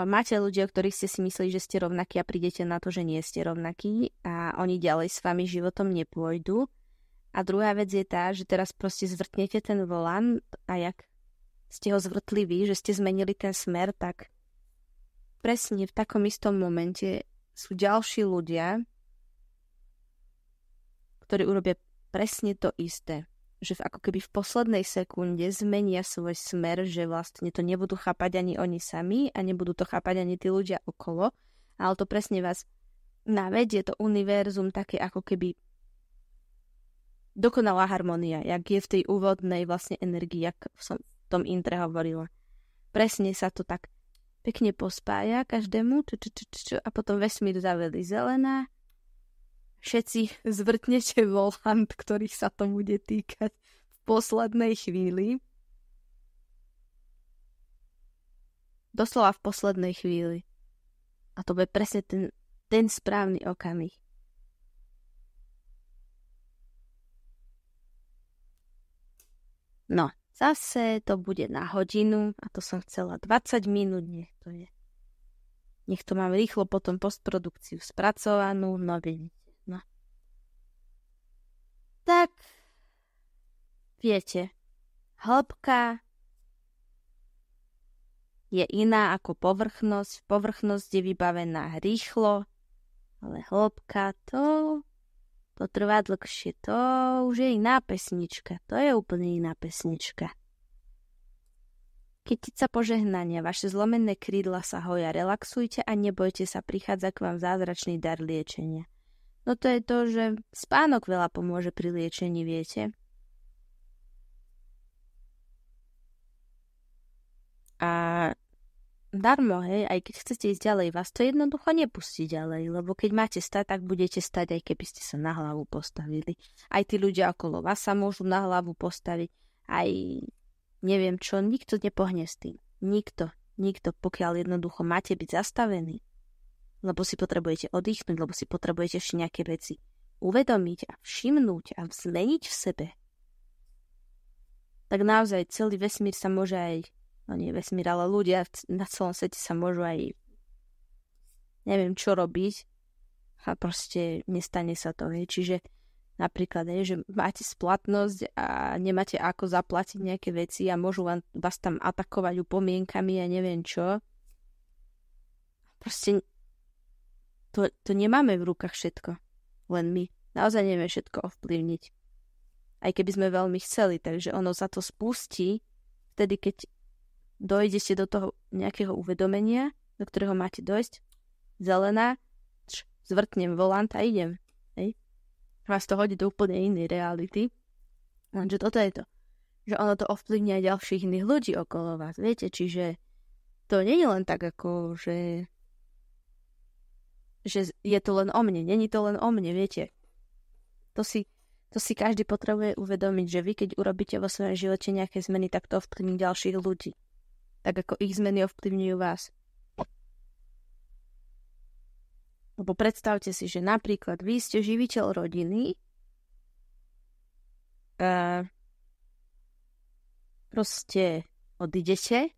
máte ľudia, o ktorých ste si mysleli, že ste rovnakí a prídete na to, že nie ste rovnakí a oni ďalej s vami životom nepôjdu. A druhá vec je tá, že teraz proste zvrtnete ten volán a jak ste ho zvrtli vy, že ste zmenili ten smer, tak presne v takom istom momente sú ďalší ľudia, ktorí urobia presne to isté že v, ako keby v poslednej sekunde zmenia svoj smer, že vlastne to nebudú chápať ani oni sami a nebudú to chápať ani tí ľudia okolo, ale to presne vás navedie to univerzum také ako keby dokonalá harmonia, jak je v tej úvodnej vlastne energii, jak som v tom intre hovorila. Presne sa to tak pekne pospája každému čo, čo, čo, čo, a potom vesmír zaveli zelená všetci zvrtnete volant, ktorých sa to bude týkať v poslednej chvíli. Doslova v poslednej chvíli. A to bude presne ten, ten správny okamih. No, zase to bude na hodinu a to som chcela 20 minút, nech to je. Nech to mám rýchlo potom postprodukciu spracovanú, noviny tak, viete, hĺbka je iná ako povrchnosť. Povrchnosť je vybavená rýchlo, ale hĺbka to, to trvá dlhšie. To už je iná pesnička. To je úplne iná pesnička. Kytica požehnania, vaše zlomené krídla sa hoja, relaxujte a nebojte sa, prichádza k vám zázračný dar liečenia. No to je to, že spánok veľa pomôže pri liečení, viete. A darmo, hej, aj keď chcete ísť ďalej, vás to jednoducho nepustí ďalej, lebo keď máte stať, tak budete stať, aj keby ste sa na hlavu postavili. Aj tí ľudia okolo vás sa môžu na hlavu postaviť, aj neviem čo, nikto nepohne s tým. Nikto, nikto, pokiaľ jednoducho máte byť zastavený lebo si potrebujete oddychnúť, lebo si potrebujete ešte nejaké veci uvedomiť a všimnúť a zmeniť v sebe, tak naozaj celý vesmír sa môže aj, no nie vesmír, ale ľudia na celom svete sa môžu aj neviem čo robiť a proste nestane sa to. Hej. Čiže napríklad, hej, že máte splatnosť a nemáte ako zaplatiť nejaké veci a môžu vám, vás tam atakovať upomienkami a neviem čo. Proste to, to nemáme v rukách všetko. Len my. Naozaj nevieme všetko ovplyvniť. Aj keby sme veľmi chceli, takže ono sa to spustí vtedy, keď dojdete do toho nejakého uvedomenia, do ktorého máte dojsť. Zelená, č, zvrtnem volant a idem. Hej. Vás to hodí do úplne inej reality. Lenže toto je to. Že ono to ovplyvňuje aj ďalších iných ľudí okolo vás. Viete, čiže to nie je len tak ako, že že je to len o mne, není to len o mne, viete. To si, to si každý potrebuje uvedomiť, že vy keď urobíte vo svojom živote nejaké zmeny, tak to ovplyvní ďalších ľudí. Tak ako ich zmeny ovplyvňujú vás. Lebo predstavte si, že napríklad vy ste živiteľ rodiny, uh, proste odidete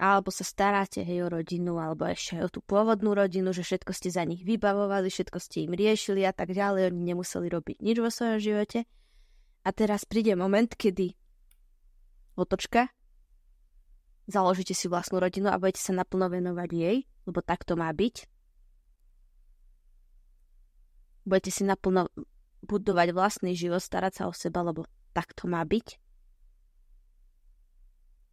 alebo sa staráte hej o rodinu, alebo ešte o tú pôvodnú rodinu, že všetko ste za nich vybavovali, všetko ste im riešili a tak ďalej, oni nemuseli robiť nič vo svojom živote. A teraz príde moment, kedy otočka, založíte si vlastnú rodinu a budete sa naplno venovať jej, lebo tak to má byť. Budete si naplno budovať vlastný život, starať sa o seba, lebo tak to má byť.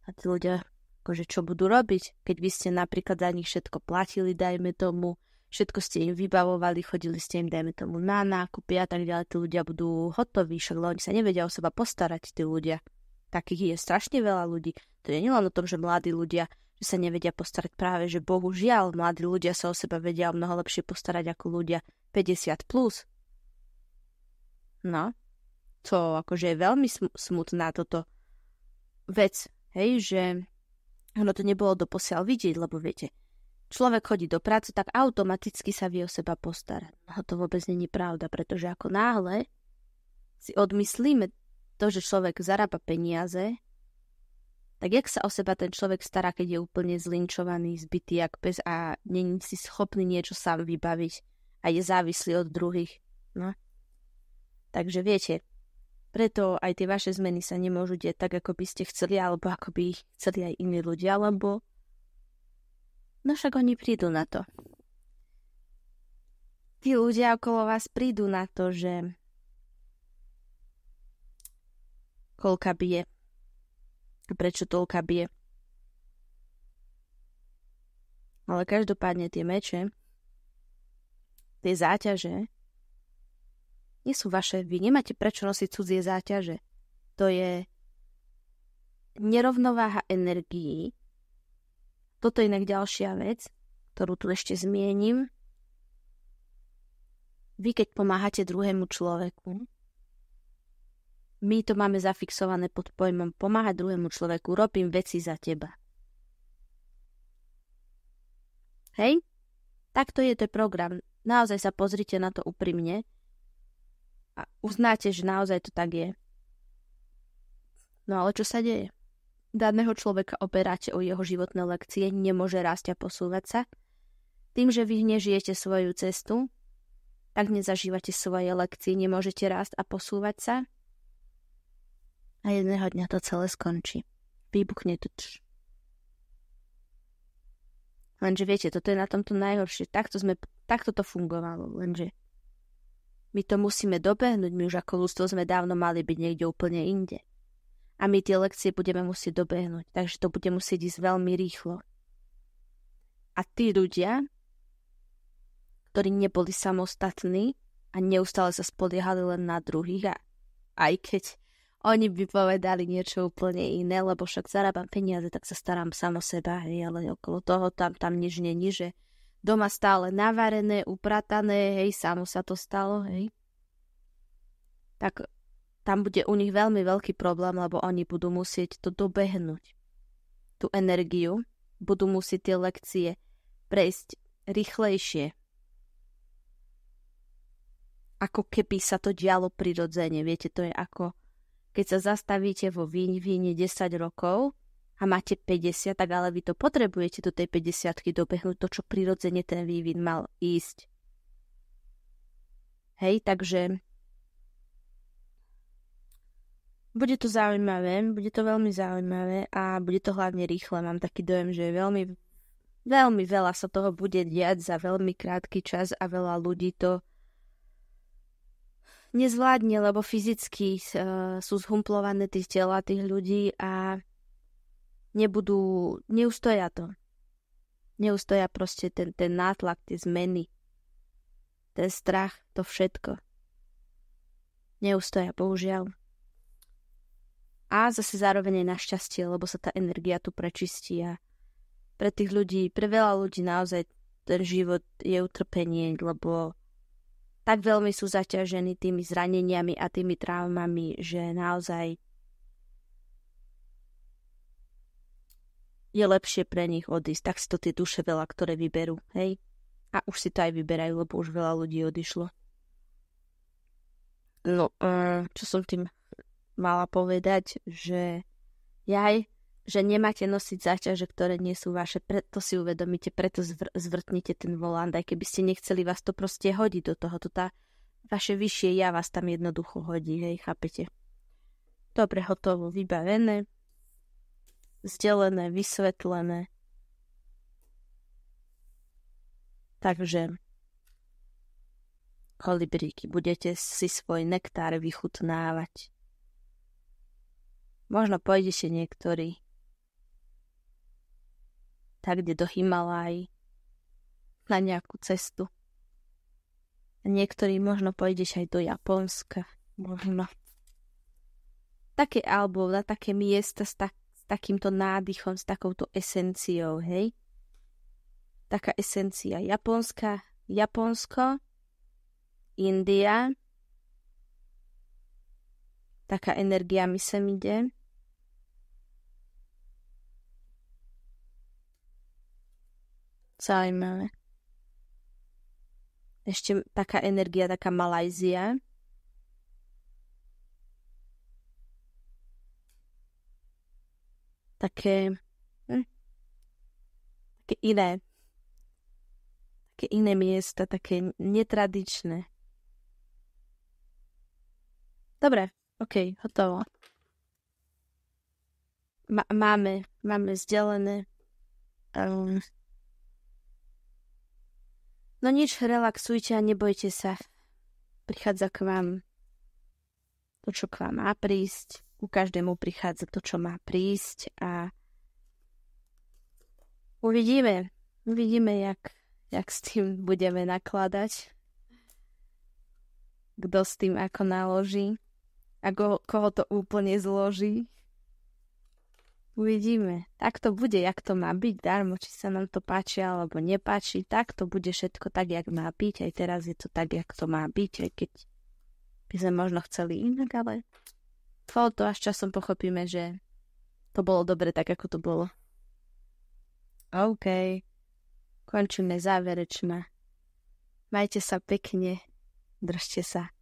A tí ľudia akože čo budú robiť, keď vy ste napríklad za nich všetko platili, dajme tomu, všetko ste im vybavovali, chodili ste im, dajme tomu, na nákupy a tak ďalej, tí ľudia budú hotoví, však oni sa nevedia o seba postarať, tí ľudia. Takých je strašne veľa ľudí. To je len o tom, že mladí ľudia že sa nevedia postarať práve, že bohužiaľ mladí ľudia sa o seba vedia o mnoho lepšie postarať ako ľudia 50+. Plus. No, to akože je veľmi smutná toto vec, hej, že ono to nebolo doposiaľ vidieť, lebo viete, človek chodí do práce, tak automaticky sa vie o seba postarať. No to vôbec není pravda, pretože ako náhle si odmyslíme to, že človek zarába peniaze, tak jak sa o seba ten človek stará, keď je úplne zlinčovaný, zbytý jak pes a není si schopný niečo sám vybaviť a je závislý od druhých. No. Takže viete, preto aj tie vaše zmeny sa nemôžu deť tak, ako by ste chceli, alebo ako by ich chceli aj iní ľudia, alebo... No však oni prídu na to. Tí ľudia okolo vás prídu na to, že... Koľka bije. a Prečo toľka bije. Ale každopádne tie meče, tie záťaže, nie sú vaše. Vy nemáte prečo nosiť cudzie záťaže. To je nerovnováha energií. Toto je inak ďalšia vec, ktorú tu ešte zmienim. Vy, keď pomáhate druhému človeku, my to máme zafixované pod pojmom pomáhať druhému človeku, robím veci za teba. Hej? Takto je to program. Naozaj sa pozrite na to úprimne a uznáte, že naozaj to tak je. No ale čo sa deje? Daného človeka operáte o jeho životné lekcie, nemôže rásť a posúvať sa. Tým, že vy nežijete svoju cestu, tak nezažívate svoje lekcie, nemôžete rásť a posúvať sa. A jedného dňa to celé skončí. Výbuchne to. Tš. Lenže viete, toto je na tomto najhoršie. Takto, sme, takto to fungovalo, lenže my to musíme dobehnúť, my už ako ľudstvo sme dávno mali byť niekde úplne inde. A my tie lekcie budeme musieť dobehnúť, takže to bude musieť ísť veľmi rýchlo. A tí ľudia, ktorí neboli samostatní a neustále sa spoliehali len na druhých, a aj keď oni by povedali niečo úplne iné, lebo však zarábam peniaze, tak sa starám samo seba, ale okolo toho tam, tam nič není, že doma stále navarené, upratané, hej, samo sa to stalo, hej. Tak tam bude u nich veľmi veľký problém, lebo oni budú musieť to dobehnúť. Tú energiu budú musieť tie lekcie prejsť rýchlejšie. Ako keby sa to dialo prirodzene. Viete, to je ako keď sa zastavíte vo víne 10 rokov a máte 50, tak ale vy to potrebujete do tej 50 dobehnúť to, čo prirodzene ten vývin mal ísť. Hej, takže bude to zaujímavé, bude to veľmi zaujímavé a bude to hlavne rýchle. Mám taký dojem, že veľmi, veľmi veľa sa toho bude diať za veľmi krátky čas a veľa ľudí to nezvládne, lebo fyzicky uh, sú zhumplované tie tela tých ľudí a nebudú, neustoja to. Neustoja proste ten, ten nátlak, tie zmeny, ten strach, to všetko. Neustoja, bohužiaľ. A zase zároveň aj našťastie, lebo sa tá energia tu prečistí a pre tých ľudí, pre veľa ľudí naozaj ten život je utrpenie, lebo tak veľmi sú zaťažení tými zraneniami a tými traumami, že naozaj je lepšie pre nich odísť. Tak si to tie duše veľa, ktoré vyberú, hej? A už si to aj vyberajú, lebo už veľa ľudí odišlo. No, uh, čo som tým mala povedať, že jaj, že nemáte nosiť záťaže, ktoré nie sú vaše, preto si uvedomíte, preto zvr- zvrtnite ten volant, aj keby ste nechceli vás to proste hodiť do toho, to tá vaše vyššie ja vás tam jednoducho hodí, hej, chápete? Dobre, hotovo, vybavené zdelené, vysvetlené. Takže kolibríky, budete si svoj nektár vychutnávať. Možno pôjdete niektorí tak, kde do Himalaj na nejakú cestu. A niektorí možno pôjdeš aj do Japonska. Možno. Také alebo na také miesta s tak takýmto nádychom, s takouto esenciou, hej? Taká esencia. Japonska, Japonsko, India, taká energia mi sem ide. Zaujímavé. Ešte taká energia, taká Malajzia. také, hm, také iné, také iné miesta, také netradičné. Dobre, OK, hotovo. Ma- máme, máme zdelené. Um, ehm, No nič, relaxujte a nebojte sa. Prichádza k vám to, čo k vám má prísť ku každému prichádza to, čo má prísť a uvidíme, uvidíme, jak, jak s tým budeme nakladať, kto s tým ako naloží a go, koho to úplne zloží. Uvidíme. Tak to bude, jak to má byť. Darmo, či sa nám to páči alebo nepáči. Tak to bude všetko tak, jak má byť. Aj teraz je to tak, jak to má byť. Aj keď by sme možno chceli inak, ale trvalo to, až časom pochopíme, že to bolo dobre tak, ako to bolo. OK. Končíme záverečná. Majte sa pekne. Držte sa.